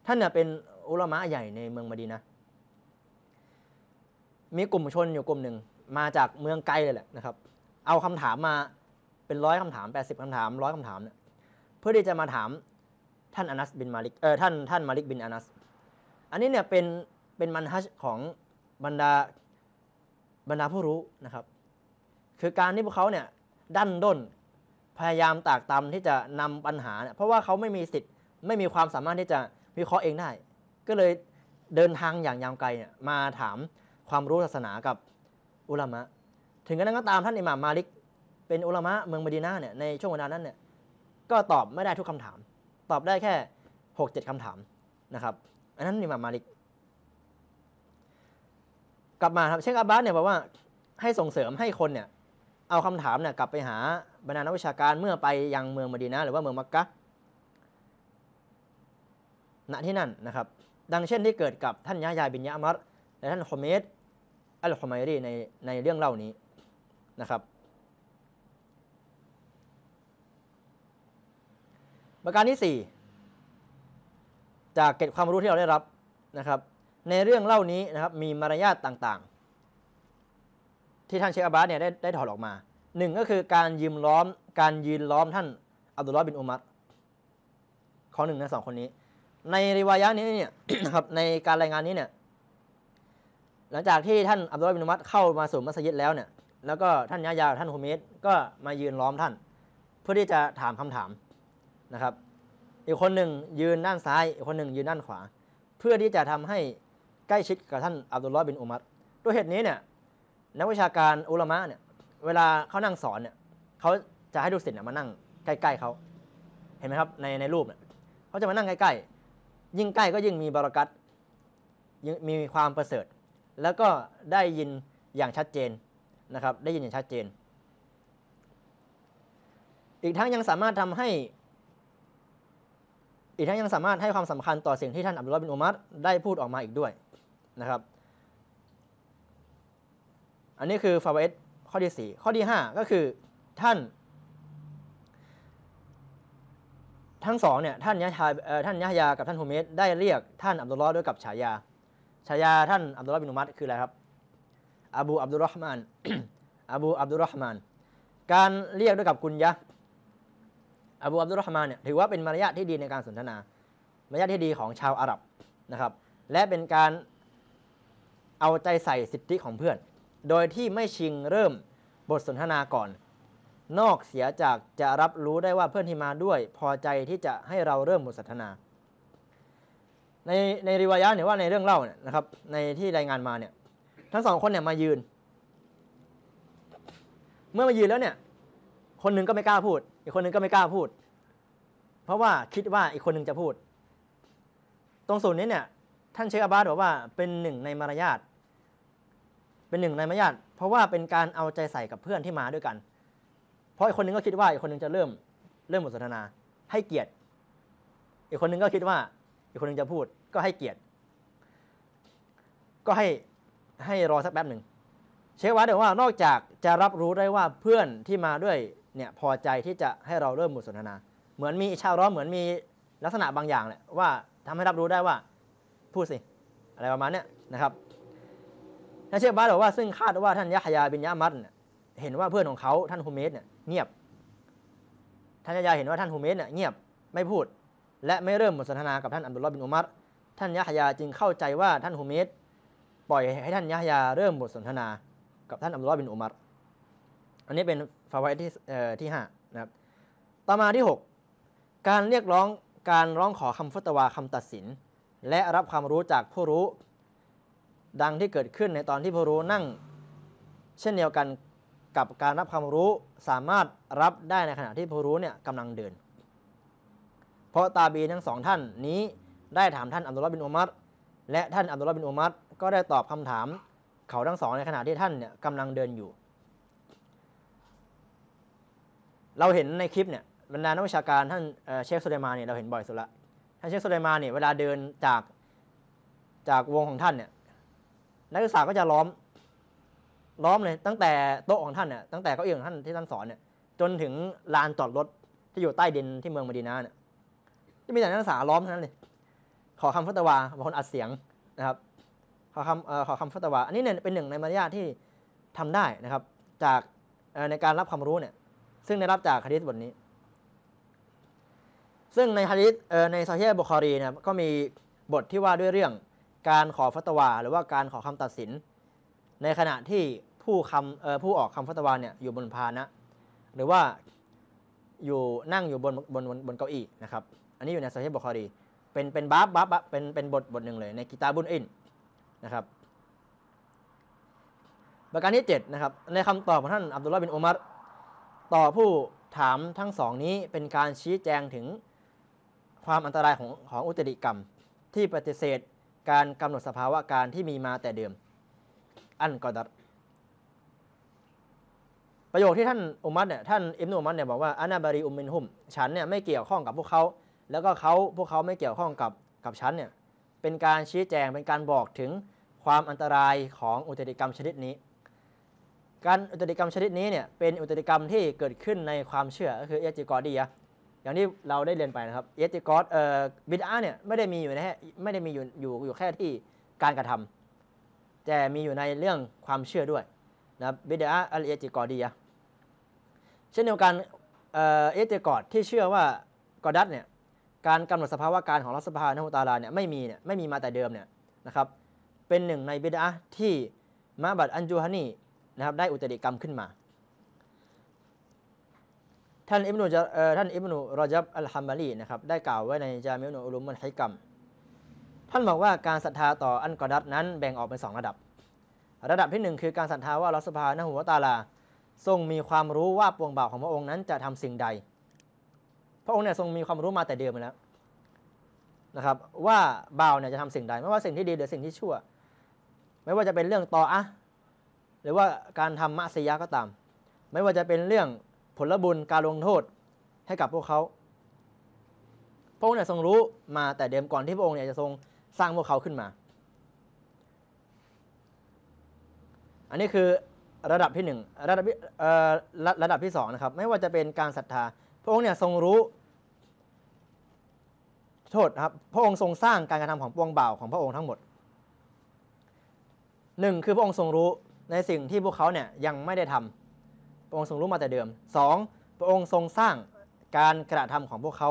ท่านเนี่ยเป็นอุลามะใหญ่ในเมืองมาดีนะมีกลุ่มชนอยู่กลุ่มหนึ่งมาจากเมืองไกลเลยแหละนะครับ เอาคำถามมาเป็นร้อยคำถามแปดสิบคำถามร้อยคำถามเนี่ยเพื่อที่จะมาถามท่านอานัสบินมาลิกเออท่านท่านมาลิกบินอานัสอันนี้เนี่ยเป็นเป็นมันฮัชของบรรดาบรรดาผู้รู้นะครับคือการที่พวกเขาเนี่ยดันด้นพยายามตากตำที่จะนำปัญหาเนี่ยเพราะว่าเขาไม่มีสิทธิ์ไม่มีความสามารถที่จะวิเคราะห์เองได้ ก็เลยเดินทางอย่างยาวไกลเนี่ยมาถามความรู้ศาสนากับอุลามะถึงกระนั้นก็ตามท่านอิหม่ามมาลิกเป็นอุลามะเมืองมดีนาเนี่ยในช่วงเวลานั้นเนี่ยก็ตอบไม่ได้ทุกคำถาม ตอบได้แค่หกเจ็ดคำถามนะครับอันนั้นอิหม่ามมาลิกกลับมาครับเชคอาบบาสเนี่ยบอกว่าให้ส่งเสริมให้คนเนี่ยเอาคำถามเนี่ยกลับไปหาบรรณานักวิชาการเมื่อไปยังเมืองมดีนะหรือว่าเมืองมักกะณที่นั่นนะครับ ดังเช่นที่เกิดกับท่านยะยาบินยะมัรและท่านคอมเมดอัลคอมัยรีในในเรื่องเล่านี้นะครับ ประการที่4จากเก็บความรู้ที่เราได้รับนะครับ ในเรื่องเล่านี้นะครับมีมารยาทต่างๆที่ท่านเชคอาบาสเนี่ยได้ได้ถอดออกมาหนึ่งก็คือการยืมล้อมการยืนล้อมท่านอับดุลลอฮ์บินอุมัรข้อหนึ่งในสองคนนี้ ในริวายะนี้เนี่ยครับ ในการรายงานนี้เนี่ย หลังจากที่ท่านอับดุลลอฮ์บินอุมัรเข้ามาสู่มัสยิดแล้วเนี่ยแล้วก็ท่านยายาท่านฮเมดก็มายืนล้อมท่าน เพื่อที่จะถามคำถามนะครับ อีกคนหนึ่งยืนด้านซ้าย อีกคนหนึ่งยืนด้านขวา เพื่อที่จะทำให้ใกล้ชิดกับท่านอับดุลลอฮ์บินอุมัรด้วยเหตุนี้เนี่ยนักวิชาการอุลามะเนี่ยเวลาเขานั่งสอนเนี่ยเขาจะให้ดูสิทธิ์เนี่ยมานั่งใกล้ ๆเขาเห็นไหมครับในในรูปเนี่ยเขาจะมานั่งใกล้ๆยิ่งใกล้ก็ยิ่งมีบารักัตมีความประเสริฐ แล้วก็ได้ยินอย่างชัดเจนนะครับ ได้ยินอย่างชัดเจน อีกทั้งยังสามารถทำให้ อีกทั้งยังสามารถให้ความสำคัญต่อสิ่งที่ท่านอับดุลลอฮ์บินอุมัรได้พูดออกมาอีกด้วยนะครับอันนี้คือฟาวเอสข้อที่4ข้อที่5ก็คือท่านทั้งสองเนี่ยท่านยะฮาท่านยะฮยากับท่านฮูเมสได้เรียกท่านอับดุลลอฮ์ด้วยกับฉายาฉายาท่านอับดุลลอฮ์บินุมัตคืออะไรครับอบูอับดุลร์มานอบูอับดุลร์มานการเรียกด้วยกับกุญยะอบูอับดุลร์มานเนี่ยถือว่าเป็นมารยาทที่ดีในการสนทนา มารยาทที่ดีของชาวอาหรับนะครับ และเป็นการเอาใจใส่สิทธิของเพื่อนโดยที่ไม่ชิงเริ่มบทสนทนาก่อน นอกเสียจากจะรับรู้ได้ว่าเพื่อนที่มาด้วย พอใจที่จะให้เราเริ่มบทสนทนา ในในริวายะเนี่ยว่าในเรื่องเล่าเนี่ยนะครับในที่รายงานมาเนี่ยทั้งสองคนเนี่ยมายืน เมื่อมายืนแล้วเนี่ย คนหนึ่งก็ไม่กล้าพูด อีกคนหนึ่งก็ไม่กล้าพูด เพราะว่าคิดว่าอีกคนหนึ่งจะพูด ตรงส่วนนี้เนี่ยท่านเชคอาบาสบอกว่าเป็นหนึ่งในมารยาทเป็นหนึ่งในมารยาทเพราะว่าเป็นการเอาใจใส่กับเพื่อนที่มาด้วยกันเพราะอีกคนนึงก็คิดว่าอีกคนนึงจะเริ่มเริ่มบทสนทนาให้เกียรติอีกคนนึงก็คิดว่าอีกคนนึงจะพูดก็ให้เกียรติ ก็ให้ให้รอสักแป๊บหนึ่งเชฟวัดี๋ยวว่านอกจากจะรับรู้ได้ว่าเพื่อนที่มาด้วยเนี่ยพอใจที่จะให้เราเริ่มบทสนทนา เหมือนมีชาวร้อเหมือนมีลักษณะบางอย่างแหละว่าทำให้รับรู้ได้ว่า พูดสิอะไรประมาณเนี้ยนะครับนะเชฟบาสบอกว่าซึ่งคาดว่าท่านยะฮยาบินยะมัดเห็นว่าเพื่อนของเขาท่านฮูเมสเนี่ยเงียบท่านยะฮยาเห็นว่าท่านฮูเมสเนี่ยเงียบไม่พูดและไม่เริ่มบทสนทนากับท่านอับดุลลอฮ์บินอุมัรท่านยะฮยาจึงเข้าใจว่าท่านฮูเมสปล่อยให้ท่านยะฮยาเริ่มบทสนทนากับท่านอับดุลลอฮ์บินอุมัรอันนี้เป็นฟาวายที่ที่ห้านะครับต่อมาที่ 6 การเรียกร้องการร้องขอคำฟัตวาคำตัดสิน และรับความรู้จากผู้รู้ดังที่เกิดขึ้นในตอนที่ผู้รู้นั่งเช่นเดียวกันกับการรับความรู้สามารถรับได้ในขณะที่ผู้รู้เนี่ยกำลังเดิน เพราะตาบีทั้งสองท่านนี้ได้ถามท่านอับดุลลาบินอุมัตและท่านอับดุลลาบินอุมัตก็ได้ตอบคำถามเขาทั้งสองในขณะที่ท่านเนี่ยกำลังเดินอยู่เราเห็นในคลิปเนี่ยบรรดานักวิชาการท่านเชฟสุเลมานเนี่ยเราเห็นบ่อยสุดละท่านเชฟสุเลมานเนี่ยเวลาเดินจากจากวงของท่านเนี่ยนักศึกษาก็จะล้อมล้อมเลยตั้งแต่โต๊ะของท่านเนี่ยตั้งแต่เก้าอี้ของท่านที่ท่านสอนเนี่ยจนถึงลานจอดรถที่อยู่ใต้ดินที่เมืองมดีนาเนี่ยจะมีแต่นักศึกษาล้อมเท่านั้นเลย ขอคำฟัตวาบางคนอัดเสียงนะครับ ขอคำขอคำฟัตวา อันนี้เนี่ยเป็นหนึ่งในมารยาทที่ทำได้นะครับ จากในการรับความรู้เนี่ย ซึ่งได้รับจากคดิษบทนี้ ซึ่งในฮะดิษในซาเฮียบุคอรีนะก็มีบทที่ว่าด้วยเรื่องการขอฟัตวา หรือว่าการขอคำตัดสิน ในขณะที่ผู้คำผู้ออกคำฟัตวาเนี่ยอยู่บนพานะหรือว่าอยู่นั่งอยู่บนบนบนบนเก้าอี้นะครับอันนี้อยู่ในสฮีบุคอรีเป็นเป็นบาบบาบเป็นเป็นบทบทหนึ่งเลยในกิตาบุญอินนะครับประการที่7นะครับในคำตอบของท่านอับดุลลาบินอุมัร ต่อผู้ถามทั้งสองนี้เป็นการชี้แจงถึงความอันตรายของของอุตริกรรมที่ปฏิเสธการกำหนดสภาวะการที่มีมาแต่เดิม อันกอดัดประโยคที่ท่านอุมัตเนี่ย ท่านอิมนุอุมัตเนี่ยบอกว่าอานาบารีอุมินหุมฉันเนี่ยไม่เกี่ยวข้องกับพวกเขา แล้วก็เขาพวกเขาไม่เกี่ยวข้องกับกับฉันเนี่ย เป็นการชี้แจง เป็นการบอกถึงความอันตรายของอุตริกรรมชนิดนี้ การอุตริกรรมชนิดนี้เนี่ยเป็นอุตริกรรมที่เกิดขึ้นในความเชื่อ ก็คือเอจิกอดีอะอย่างที่เราได้เรียนไปนะครับเอติกอสเอ่อบิดอาเนี่ยไม่ได้มีอยู่ในไม่ได้มีอยู่อยู่อยู่แค่ที่การกระทำแต่มีอยู่ในเรื่องความเชื่อด้วยนะบิดอาอัลเอติกอดีอะเช่นเดียวกันเอติกอสที่เชื่อว่ากอดัตเนี่ยการกำหนดสภาวะการของรัฐสภาในฮุตาลาเนี่ยไม่มีเนี่ยไม่มีมาแต่เดิมเนี่ยนะครับเป็นหนึ่งในบิดาที่มาบัดอันจูฮานีนะครับได้อุตริกรรมขึ้นมาท่านอิบนุท่านอิบนุรอจับอัลฮัมบารีนะครับได้กล่าวไว้ในจามิอุนอุลุมุนไฮกัมท่านบอกว่าการศรัทธาต่ออันกอดัตนั้นแบ่งออกเป็นสองระดับ ระดับที่หนึ่งคือการศรัทธาว่าลอสภานหัวตาลาทรงมีความรู้ว่าปวงบ่าวของพระองค์นั้นจะทำสิ่งใด พระองค์เนี่ยทรงมีความรู้มาแต่เดิมแล้วนะครับว่าบ่าวเนี่ยจะทำสิ่งใด ไม่ว่าสิ่งที่ดี หรือสิ่งที่ชั่ว ไม่ว่าจะเป็นเรื่องต่ออะหรือว่าการทำมะซียะก็ตาม ไม่ว่าจะเป็นเรื่องผลบุญการลงโทษให้กับพวกเขาพระองค์เนี่ยทรงรู้มาแต่เดิมก่อนที่พระองค์เนี่ยจะทรงสร้างพวกเขาขึ้นมา อันนี้คือระดับที่หนึ่งระดับระดับที่สองนะครับไม่ว่าจะเป็นการศรัทธา พระองค์เนี่ยทรงรู้โทษครับพระองค์ทรงสร้างการกระทำของปวงบ่าวของพระองค์ทั้งหมดหนึ่งคือพระองค์ทรงรู้ในสิ่งที่พวกเขาเนี่ยยังไม่ได้ทำระองค์ทรงรู้ มาแต่เดิม 2. พระองค์ทรงสร้างการกระทำของพวกเขา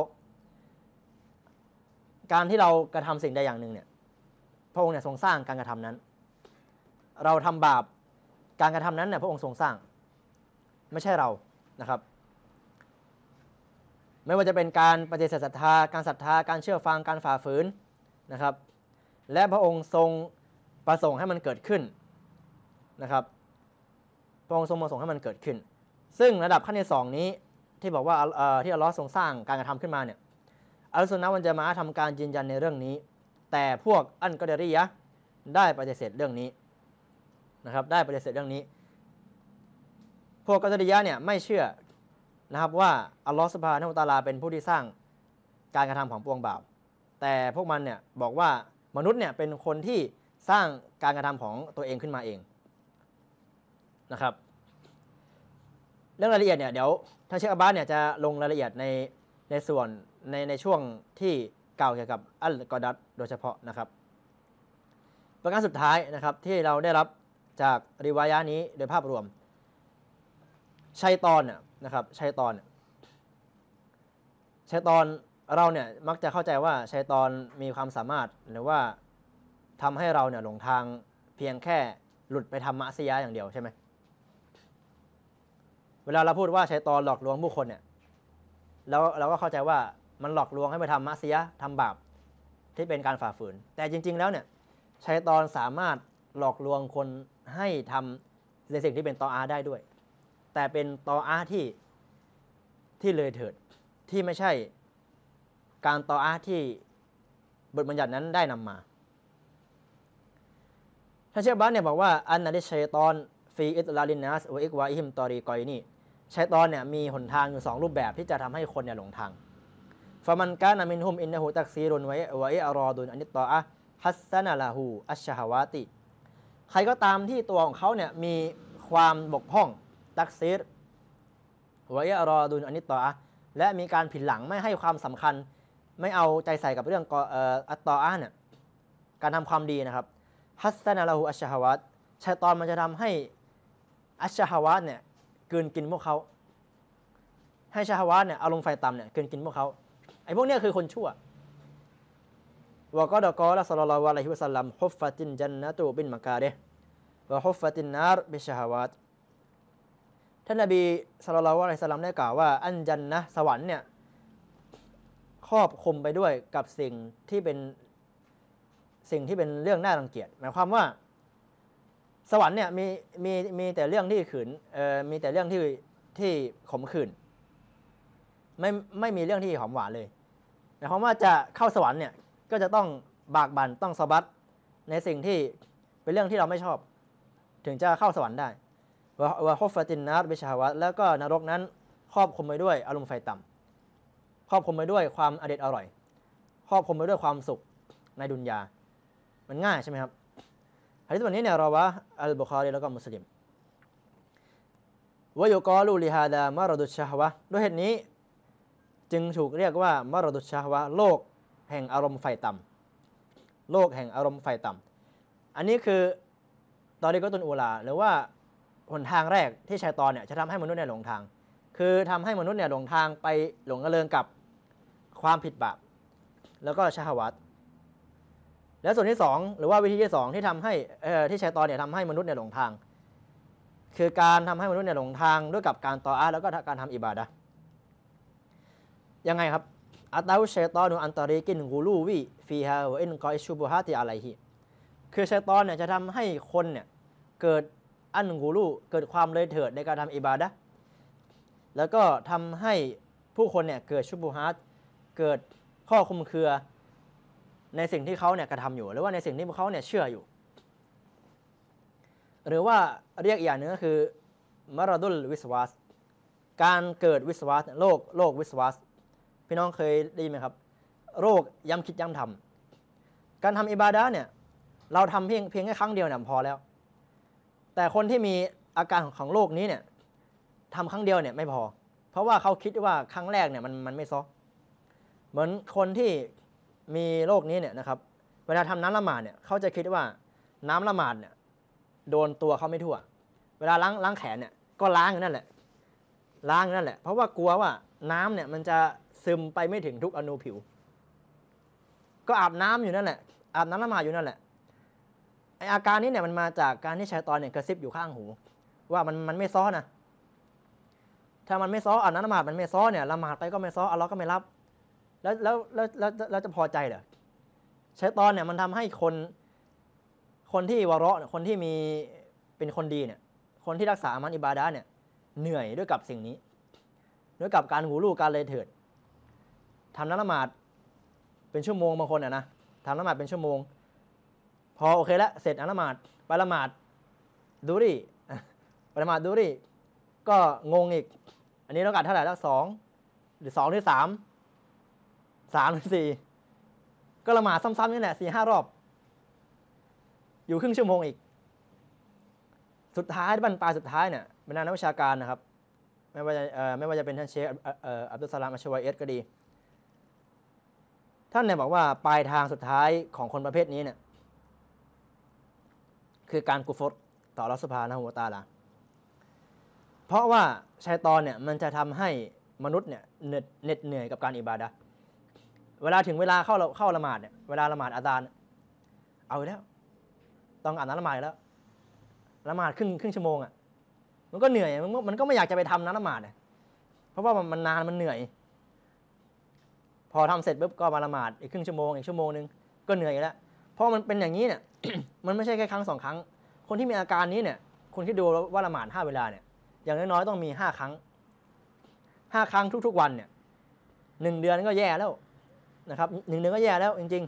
การที่เรากระทำสิ่งใดอย่างหนึ่งเนี่ย พระองค์เนี่ยทรงสร้างการกระทำนั้น เราทำบาป การกระทำนั้นเนี่ยพระองค์ทรงสร้าง ไม่ใช่เรา นะครับ ไม่ว่าจะเป็นการปฏิเสธศรัทธา การศรัทธา การเชื่อฟัง การฝ่าฝืน นะครับ และพระองค์ทรงประสงค์ให้มันเกิดขึ้น นะครับ พระองค์ทรงประสงค์ให้มันเกิดขึ้นซึ่งระดับขั้นที่2นี้ที่บอกว่าที่อัลลอฮ์ทรงสร้างการกระทำขึ้นมาเนี่ยอัลสุนนะวันจะมาทำการยืนยันในเรื่องนี้ แต่พวกอันกอดรียะได้ปฏิเสธเรื่องนี้นะครับ ได้ปฏิเสธเรื่องนี้ พวกกอดรียะเนี่ยไม่เชื่อนะครับว่าอัลลอฮ์สุบฮานะฮุตาลาเป็นผู้ที่สร้างการกระทำของปวงบ่าวแต่พวกมันเนี่ยบอกว่ามนุษย์เนี่ยเป็นคนที่สร้างการกระทำของตัวเองขึ้นมาเองนะครับเรื่องรายละเอียดเนี่ยเดี๋ยวท่านเชคอับบาสเนี่ยจะลงรายละเอียดในในส่วนในในช่วงที่เก่าเกี่ยวกับอัลกอดัตโดยเฉพาะนะครับ ประการสุดท้ายนะครับที่เราได้รับจากริวายะนี้โดยภาพรวม ชัยตอนเนี่ยนะครับชัยตอนชัยตอนเราเนี่ยมักจะเข้าใจว่า ชัยตอนมีความสามารถหรือว่าทำให้เราเนี่ยหลงทางเพียงแค่หลุดไปทำมะซียาอย่างเดียวใช่ไหมเวลาเราพูดว่าชัยตอนหลอกลวงผู้คนเนี่ยเราเราก็เข้าใจว่ามันหลอกลวงให้ไปทำมัสยททำบาปที่เป็นการฝ่าฝืน แต่จริง ๆ แล้วเนี่ยชัยตอนสามารถหลอกลวงคนให้ทำในสิ่งที่เป็นตออาได้ด้วย แต่เป็นตออาที่ที่เลยเถิดที่ไม่ใช่ การตออาที่บทบัญญัตินั้นได้นำมา ท่านเชฟบาสเนี่ยบอกว่าอันนาดนชัยตอนฟีอิตลาลินนัสอุอิกวาอิมตอรีกอยนี่ชัยตอนเนี่ยมีหนทางอยู่ 2 รูปแบบที่จะทำให้คนเนี่ยหลงทางฟามันกานามินฮุม อินนะฮูตักซีรุนไว้ไว้อารอดุนอันิตตออะฮัสซนาลาหูอัชชาวาติ ใครก็ตามที่ตัวของเขาเนี่ยมีความบกพร่อง ตักซีรไว้อารอดุนอันิตตออะและมีการผิดหลังไม่ให้ความสำคัญ ไม่เอาใจใส่กับเรื่องอัตตออะเนี่ยการทำความดีนะครับฮัสซนาลาหูอัชชาวาตชัยตอนมันจะทำให้อัชชาวาตเนี่ยกินกินพวกเขา ให้ชาวะเนี่ยอารมณ์ไฟต่ำเนี่ยเกินกินพวกเขาไอ้พวกเนี้ยคือคนชั่ววกอดกอละสลลวะลัยฮิวะสัลลัมฮุฟฟะตินจันนะตูบินมักกาเดวะฮุฟฟะตินนารบิชาวาตท่านนบีสลลัลวะลัยสัลลัมได้กล่าวว่า อันจันนะสวรรค์เนี่ยครอบคลุมไปด้วยกับสิ่งที่เป็นสิ่งที่เป็นเรื่องน่ารังเกียจ หมายความว่าสวรรค์เนี่ยมีมีมีแต่เรื่องที่ขืนเอ่อมีแต่เรื่องที่ที่ขมขื่นไม่ไม่มีเรื่องที่หอมหวานเลยหมายความว่าจะเข้าสวรรค์เนี่ยก็จะต้องบากบั่นต้องสะบัดในสิ่งที่เป็นเรื่องที่เราไม่ชอบ ถึงจะเข้าสวรรค์ได้วาฮอฟตินนัสบิชาวัตแล้วก็นรกนั้นครอบคลุมไปด้วยอารมณ์ไฟต่ำ ครอบคลุมไปด้วยความอเด็ดอร่อย ครอบคลุมไปด้วยความสุขในดุนยา มันง่ายใช่ไหมครับดิษวันนี้เนี่ยเราว่าอัลบุคอรีแล้วก็มุสลิมวายุกอลูลิฮาดามารดุชาวะด้วยเหตุนี้จึงถูกเรียกว่ามารดุชาวะโลกแห่งอารมณ์ไฟต่ำโลกแห่งอารมณ์ไฟต่ำ อันนี้คือตอนนี้ก็ตุนอูลาหรือว่าหนทางแรกที่ชายตอนเนี่ยจะทำให้มนุษย์เนี่ยหลงทาง คือทำให้มนุษย์เนี่ยหลงทางไปหลงกระเริงกับความผิดบาปแล้วก็ชาวัตและส่วนที่ 2 หรือว่าวิธีที่ 2 ที่ทำให้ที่ชัยตอนเนี่ยทำให้มนุษย์เนี่ยหลงทาง คือการทำให้มนุษย์เนี่ยหลงทางด้วยกับการต่ออาแล้วก็การทำอิบาดะยังไงครับอัตตาชัยตอนอันตริกินกูลูวีฟีฮาวอินกอิชูบุฮาติอะไรฮีคือชัยตอนเนี่ยจะทำให้คนเนี่ยเกิดอันกูลูเกิดความเลยเถิดในการทำอิบาดะแล้วก็ทำให้ผู้คนเนี่ยเกิดชุบุฮาตเกิดข้อคุมเครือในสิ่งที่เขาเนี่ยกระทำอยู่หรือว่าในสิ่งที่พวกเขาเนี่ยเชื่ออยู่หรือว่าเรียกอย่างหนึ่งก็คือมารดุลวิสวาสการเกิดวิสวาสโรคโรควิสวาสพี่น้องเคยได้ยินไหมครับ โรคย้ำคิดย้ำทำการทำอิบาดะเนี่ยเราทำเพียงเพียงแค่ครั้งเดียวเนี่ยพอแล้วแต่คนที่มีอาการของของโรคนี้เนี่ยทำครั้งเดียวเนี่ยไม่พอ เพราะว่าเขาคิดว่าครั้งแรกเนี่ยมันมันไม่ซ้อเหมือนคนที่มีโรคนี้เนี่ยนะครับ เวลาทำน้ำละหมาดเนี่ย เขาจะคิดว่าน้ำละหมาดเนี่ย โดนตัวเขาไม่ทั่ว เวลาล้างล้างแขนเนี่ยก็ล้างนั่นแหละ ล้างนั่นแหละ เพราะว่ากลัวว่าน้ำเนี่ยมันจะซึมไปไม่ถึงทุกอนูผิว ก็อาบน้ำอยู่นั่นแหละ อาบน้ำละหมาดอยู่นั่นแหละไออาการนี้เนี่ยมันมาจากการที่ชายตอนเนี่ยกระซิบอยู่ข้างหู ว่ามันมันไม่ซ้อนะ ถ้ามันไม่ซ้ออาบน้ำละหมาดมันไม่ซ้อเนี่ยละหมาดไปก็ไม่ซ้ออัลลอฮ์ก็ไม่รับแล้วแล้วแล้วแล้วจะพอใจเหรอชัยตอนเนี่ยมันทำให้คน คนที่วาระคนที่มีเป็นคนดีเนี่ย คนที่รักษามันอิบาดาเนี่ยเหนื่อยด้วยกับสิ่งนี้ ด้วยกับการหูลูกการเลยเถิดทำนักละหมาดเป็นชั่วโมงบางคนเนี่ยนะทำละหมาดเป็นชั่วโมง พอโอเคแล้ว เสร็จละหมาดไปละหมาดดูรี่ไปละหมาดดูรี่ ก็งงอีก อันนี้เรากาดเท่าไหร่ละสองหรือสองหรือสามสามหรือสี่ ก็ละหมาดซ้ำๆนี่แหละสี่ห้ารอบ อยู่ครึ่งชั่วโมงอีก สุดท้ายบรรปลายสุดท้ายเนี่ยบรรดานักวิชาการนะครับ ไม่ว่าจะไม่ว่าจะเป็นท่านเชคอับดุลสลาม อัชวัยเอสก็ดี ท่านเนี่ยบอกว่า ปลายทางสุดท้ายของคนประเภทนี้เนี่ย คือการกุฟตต่อรัสภานะหัวตาลาเพราะว่าชายตอนเนี่ยมันจะทำให้มนุษย์เนี่ยเหน็ดเหนื่อยกับการอิบาดะเวลาถึงเวลาเข้าเข้าละหมาดเนี่ยเวลาละหมาดอาจารย์เอาแล้ว ต้องอ่านละหมาดแล้วละหมาดครึ่งครึ่งชั่วโมงอ่ะมันก็เหนื่อยมันมันก็ไม่อยากจะไปทำนะละหมาดเนี่ยเพราะว่ามันนานมันเหนื่อย พอทำเสร็จปุ๊บก็มาละหมาดอีกครึ่งชั่วโมงอีกชั่วโมงหนึ่งก็เหนื่อยแล้วเพราะมันเป็นอย่างนี้เนี่ย มันไม่ใช่แค่ครั้งสองครั้ง คนที่มีอาการนี้เนี่ยคุณคิดดูว่าละหมาดห้าเวลาเนี่ย อย่างน้อยๆต้องมีห้าครั้งห้าครั้งทุก ๆ วันเนี่ยหนึ่งเดือนก็แย่แล้วนะครับหนึ่งเดือนก็แย่แล้ว จริง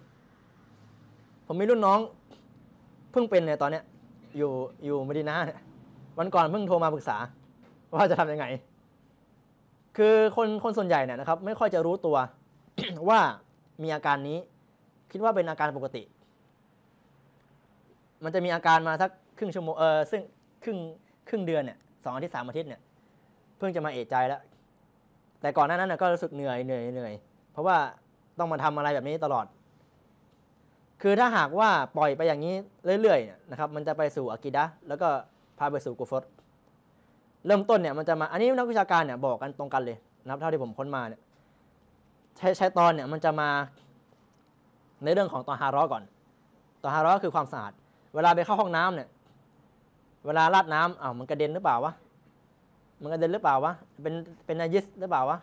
ๆ ผมมีรุ่นน้อง เพิ่งเป็นเนี่ยตอนเนี้ย อยู่อยู่มดินาเนี่ยวันก่อนเพิ่งโทรมาปรึกษา ว่าจะทํำยังไง คือคนคนส่วนใหญ่เนี่ยนะครับ ไม่ค่อยจะรู้ตัวว่ามีอาการนี้คิดว่าเป็นอาการปกติ มันจะมีอาการมาสักครึ่งชั่วโมงเออซึ่งครึ่งครึ่งเดือนเนี่ยสองอาทิตย์สามอาทิตย์เนี่ย เพิ่งจะมาเอะใจแล้วแต่ก่อนหน้านั้นก็รู้สึกเหนื่อยเหนื่อยเหนื่อยเพราะว่าต้องมาทำอะไรแบบนี้ตลอด คือถ้าหากว่าปล่อยไปอย่างนี้เรื่อยๆนะครับ มันจะไปสู่อากิดะแล้วก็ พาไปสู่กูฟตเริ่มต้นเนี่ยมันจะมา อันนี้นักวิชาการเนี่ยบอกกันตรงกันเลยนะครับเท่าที่ผมค้นมาเนี่ยใช้ตอนเนี่ยมันจะมา ในเรื่องของตอนฮาร้อก่อน ตอนฮาร้อคือความสะอาด เวลาไปเข้าห้องน้ำเนี่ย เวลาราดน้ำอ้าวมันกระเด็นหรือเปล่าวะ มันกระเด็นหรือเปล่าวะ เป็นเป็นนายิสหรือเปล่าวะ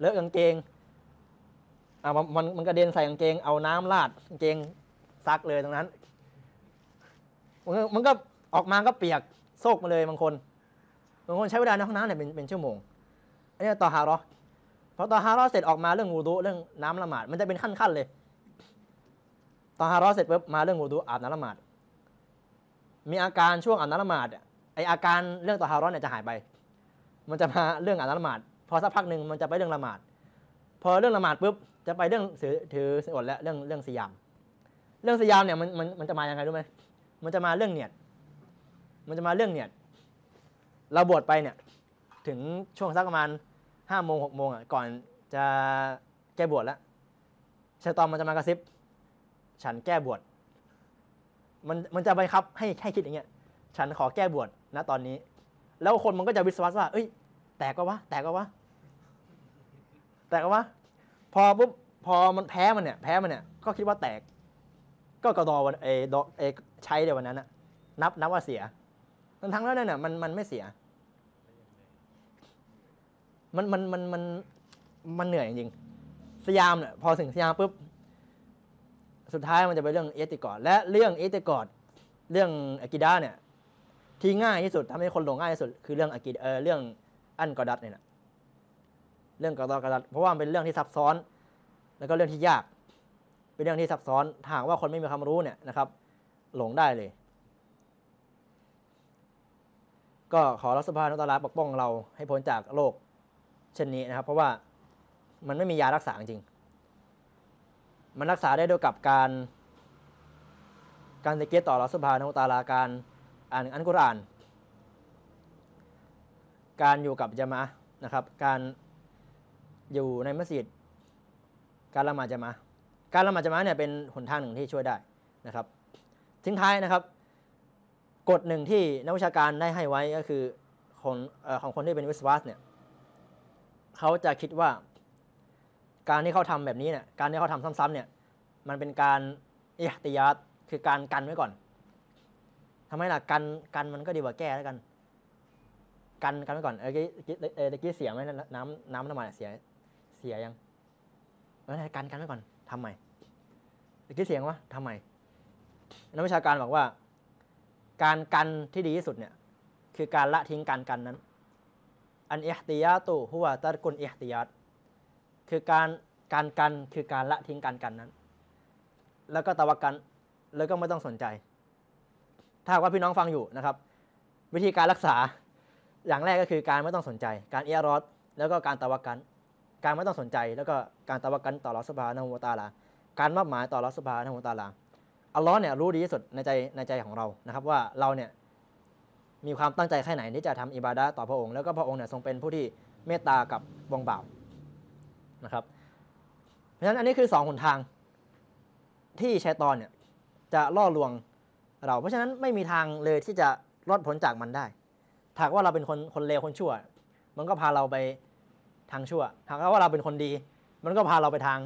เลอะกางเกงอ่ะมันมันกระเด็นใส่กางเกง เอาน้ำราดกางเกงซักเลยตรงนั้น มันมันก็ออกมาก็เปียกโซกมาเลยบางคน บางคนใช้เวลาในห้องน้ำเนี่ยเป็นเป็นชั่วโมง อันนี้ต่อฮารอพอต่อฮารอเสร็จออกมาเรื่องวูดูเรื่องน้ำละหมาด มันจะเป็นขั้นๆเลย ต่อฮารอเสร็จปุ๊บมาเรื่องวูดูอาบน้ำละหมาด มีอาการช่วงอาบน้ำละหมาดไออาการเรื่องต่อฮารอเนี่ยจะหายไป มันจะมาเรื่องอาบน้ำละหมาด พอสักพักหนึ่งมันจะไปเรื่องละหมาด พอเรื่องละหมาดปุ๊บจะไปเรื่องถือสอดแล้วเรื่องเรื่องสยาม เรื่องสยามเนี่ยมันมันมันจะมาอย่างไงรู้ไหมมันจะมาเรื่องเนี่ย มันจะมาเรื่องเนี่ยเราบวชไปเนี่ย ถึงช่วงสักประมาณห้าโมงหกโมงอ่ะ ก่อนจะแก้บวชแล้วชาตอมมันจะมากระซิบฉันแก้บวชมันมันจะไปครับ ให้ให้คิดอย่างเงี้ยฉันขอแก้บวชนะตอนนี้ แล้วคนมันก็จะวิสวัสว่า เอ้ย แตกก็วะแตกก็วะแตกก็วะพอปุ๊บพอมันแพ้มันเนี่ยแพ้มันเนี่ยก็คิดว่าแตกก็กระดอวันเอดเอใช้ียวันนั้นอะนับนับว่าเสีย ทั้งทั้งแล้วเนี่ยมันมันไม่เสีย มันมันมันมันมันเหนื่อยจริงสยามเนี่ยพอถึงสยามปุ๊บสุดท้ายมันจะเป็นเรื่องเอติกอดและเรื่องเอติกอดเรื่องอากิดาเนี่ยที่ง่ายที่สุดทำให้คนหลงง่ายที่สุด คือเรื่องอากิเออเรื่องอันกอดัตเนี่ยนะรื่องกระดอกระดัดเพราะว่าเป็นเรื่องที่ซับซ้อน แล้วก็เรื่องที่ยาก เป็นเรื่องที่ซับซ้อนถากว่าคนไม่มีความรู้เนี่ยนะครับ หลงได้เลย ก็ขอรัฐสภานุตาลาปกป้อง เราให้พ้นจากโรคเช่นนี้นะครับ เพราะว่ามันไม่มียารักษาจริง มันรักษาได้ด้วยกับการ การสเกตต่อรัฐสภานุตาลาการอ่านอันกุรอาน การอยู่กับยามะนะครับ การอยู่ในมัสยิดการละหมาดจะมา การละหมาดจะมาเนี่ยเป็นหนทางหนึ่งที่ช่วยได้นะครับทิ้งท้ายนะครับ กฎหนึ่งที่นักวิชาการได้ให้ไว้ก็คือของของคนที่เป็นวิศวะเนี่ยเขาจะคิดว่า การที่เขาทำแบบนี้เนี่ยการที่เขาทำซ้ำๆเนี่ยมันเป็นการอิหติยัตคือการกันไว้ก่อน ทำให้หลักกันกันมันก็ดีกว่าแก้แล้วกันกันกันไว้ก่อนเออตะกี้เสียงไหมน้ำน้ำน้ำมันเสียสียยังแล้วการกันไว้ก่อนทำใหม่ตะกี้เสียงวะทำใหม่นักวิชาการบอกว่า การกันที่ดีที่สุดเนี่ย คือการละทิ้งการกันนั้น อันเอฮติยาตุฮุวาตะกุลอฮติยาตคือการ การกันคือการละทิ้งการกันนั้น แล้วก็ตะวักัน แล้วก็ไม่ต้องสนใจ ถ้าว่าพี่น้องฟังอยู่นะครับ วิธีการรักษา อย่างแรกก็คือการไม่ต้องสนใจ การเอียรอดแล้วก็การตะวักันการไม่ต้องสนใจแล้วก็การตะวักันต่อรัสบานะฮุตาลาการมอบหมายต่อรัสบานะฮุตาลาอัลลอฮ์เนี่ยรู้ดีที่สุดในใจในใจของเรานะครับ ว่าเราเนี่ยมีความตั้งใจแค่ไหนที่จะทำอิบาดะต่อพระองค์แล้วก็พระองค์เนี่ยทรงเป็นผู้ที่เมตตากับวงบ่าวนะครับ เพราะฉะนั้นอันนี้คือสองหนทางที่ชัยตอนเนี่ยจะล่อลวงเรา เพราะฉะนั้นไม่มีทางเลยที่จะรอดพ้นจากมันได้ถ้าว่าเราเป็นคนคนเลวคนชั่วมันก็พาเราไปทางชั่วหากว่าเราเป็นคนดี มันก็พาเราไปทาง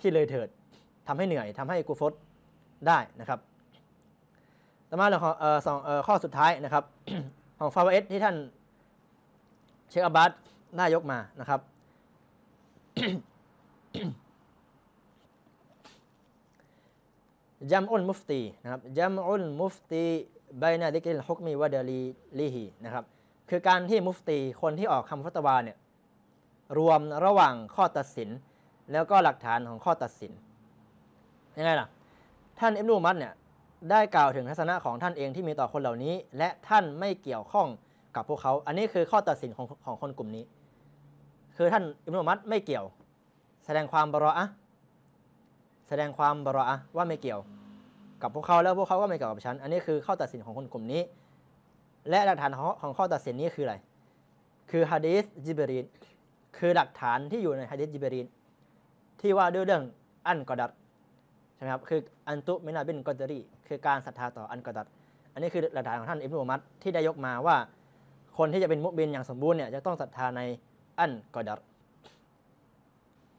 ที่เลยเถิด ทำให้เหนื่อยทำให้กูฟดได้นะครับ ต่อมาเรื่องของอข้อสุดท้ายนะครับ ของ ฟาวเอสที่ท่าน เชคอาบัตนายกมานะครับยัมอุลมุฟตีนะครับยัมอุลมุฟตีบนาดิกิลฮุกมีวะเดลีลีฮีนะครับคือการที่มุฟตีคนที่ออกคำฟัตวาเนี่ยรวมระหว่างข้อตัดสินแล้วก็หลักฐานของข้อตัดสิน ยังไงล่ะ ท่านเอ็มนูมัตเนี่ยได้กล่าวถึงทัศนะของท่านเองที่มีต่อคนเหล่านี้ และท่านไม่เกี่ยวข้องกับพวกเขา อันนี้คือข้อตัดสินของของคนกลุ่มนี้ คือท่านอิมนุมัตไม่เกี่ยว แสดงความบรออะแสดงความบรออะว่าไม่เกี่ยวกับพวกเขาแล้วพวกเขาก็ไม่เกี่ยวกับฉัน อันนี้คือข้อตัดสินของคนกลุ่มนี้ และหลักฐานของข้อตัดสินนี้คืออะไร คือฮะดีสจิบรีนคือหลักฐานที่อยู่ในฮะดิษจิบรีนที่ว่าด้วยเรื่อง อันกอดัดใช่ไหมครับ คืออันตุมินาบินกอดรีคือการศรัทธาต่ออันกอดัดอันนี้คือหลักฐานของท่านอิบนุมัตที่ได้ยกมาว่า คนที่จะเป็นมุบินอย่างสมบูรณ์เนี่ยจะต้องศรัทธาในอันกอดัด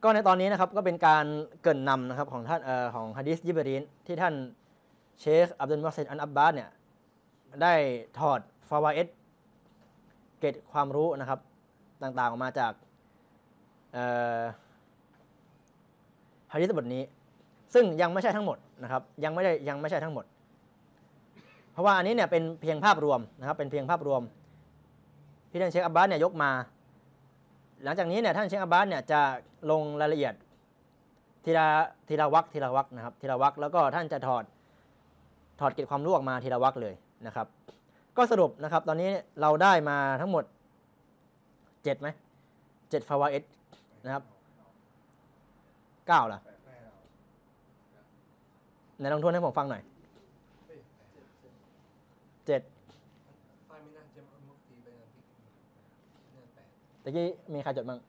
ก็ในตอนนี้นะครับ ก็เป็นการเกินนำนะครับของท่านเอ่อของฮะดิษยิบรีนที่ท่านเชคอับดุลมัสซิดอันอับบาสเนี่ยได้ถอดฟาวาเอตเกตความรู้นะครับต่างๆออกมาจากฮะดิษบทนี้ ซึ่งยังไม่ใช่ทั้งหมดนะครับ ยังไม่ได้ยังไม่ใช่ทั้งหมด เพราะว่าอันนี้เนี่ยเป็นเพียงภาพรวมนะครับ เป็นเพียงภาพรวมพี่ท่านเชคอับบาสเนี่ยยกมา หลังจากนี้เนี่ยท่านเชคอับบาสเนี่ยจะลงรายละเอียด ทีละทีละวักทีละวักนะครับ ทีละวักแล้วก็ท่านจะถอดถอดเก็บความรู้ออกมาทีละวักเลยนะครับ ก็สรุปนะครับ ตอนนี้เราได้มาทั้งหมด7ไหมเจ็ดฟาวเอสนะครับเก้าล่ะไหนลองทวนให้ผมฟังหน่อย เจ็ดตะกี้มีใครจดบ้าง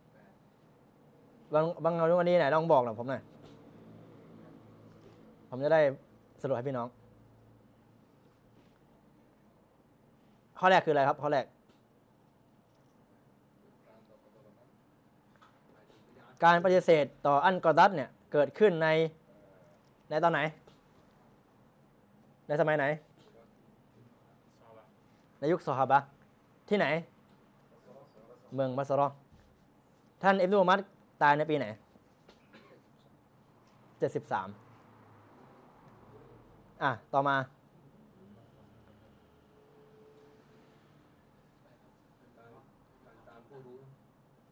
บางบางเอาทุกวันนี้ไหนลองบอกหน่อยผมหน่อย ผมจะได้สรุปให้พี่น้อง ข้อแรกคืออะไรครับ ข้อแรกการปฏิเสธต่ออันกอดัตเนี่ย เกิดขึ้นในในตอนไหน ในสมัยไหน ในยุคซอฮาบะที่ไหน เมืองมัสรอท่านอิบนุมัดตายในปีไหน 73 อ่ะต่อมา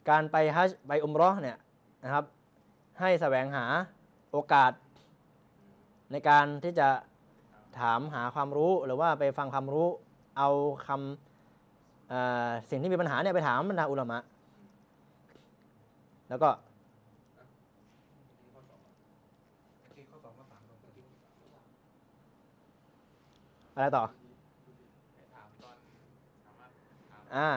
การไปฮัจไปอุมรอเนี่ยะครับให้แสวงหาโอกาสในการที่จะถามหาความรู้หรือว่าไปฟังความรู้เอาคำสิ่งที่มีปัญหาเนี่ยไปถามบรรดาอุลามะ แล้วก็อะไรต่ออ่า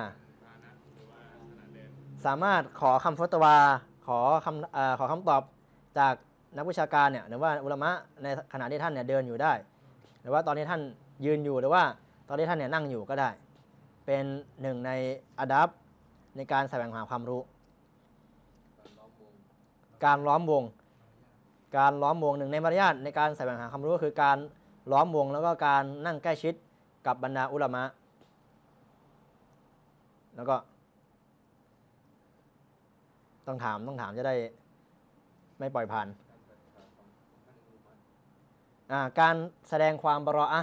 สามารถขอคำฟตวาขอคำอขอคำตอบจากนักวิชาการเนี่ยหรือว่าอุลมะในขณะที่ท่านเนี่ยเดินอยู่ได้ หรือว่าตอนที่ท่านยืนอยู่หรือว่า ตอนที่ท่านเนี่ยนั่งอยู่ก็ได้เป็นหนึ่งในอดับในการแสวงหาความรู้ การล้อมวง การล้อมวงหนึ่งในมารยาทในการแสวงหาความรู้ก็คือการล้อมวงแล้วก็การนั่งใกล้ชิดกับบรรดาอุลมะแล้วก็ต้องถามต้องถามจะได้ไม่ปล่อยผ่านการแสดงความบรออะ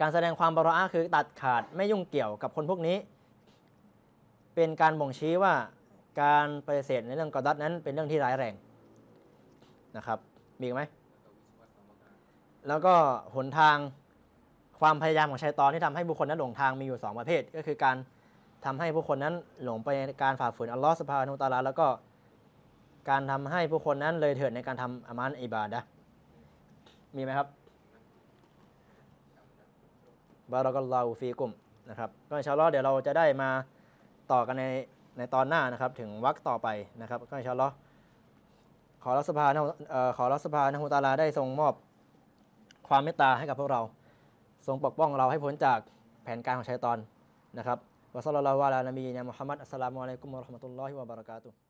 การแสดงความบรออะคือตัดขาดไม่ยุ่งเกี่ยวกับคนพวกนี้ เป็นการบ่งชี้ว่าการปฏิเสธในเรื่องกอดัตนั้นเป็นเรื่องที่ร้ายแรงนะครับมีไหมแล้วก็หนทางความพยายามของชายตอนที่ทำให้บุคคลนั้นหลงทางมีอยู่ 2 ประเภทก็คือการทำให้ผู้คนนั้นหลงไปในการฝ่าฝืนอัลลอฮ์สุาอานุตาลาแล้วก็การทำให้ผู้คนนั้นเลยเถิดในการทำอามันอิบาดะมีไหมครับบารากัลลาฟีกุมนะครับ ก็อิชาอลอเดี๋ยวเราจะได้มาต่อกันในในตอนหน้านะครับ ถึงวักต่อไปนะครับ ก็อิชาอัลลอฮ์ขอรัสภาขอรัสภานะฮูตาลาได้ทรงมอบความเมตตาให้กับพวกเรา ทรงปกป้องเราให้พ้นจากแผนการของชายตอนนะครับ وصلى الله على نبينا محمد السلام عليكم ورحمة الله وبركاته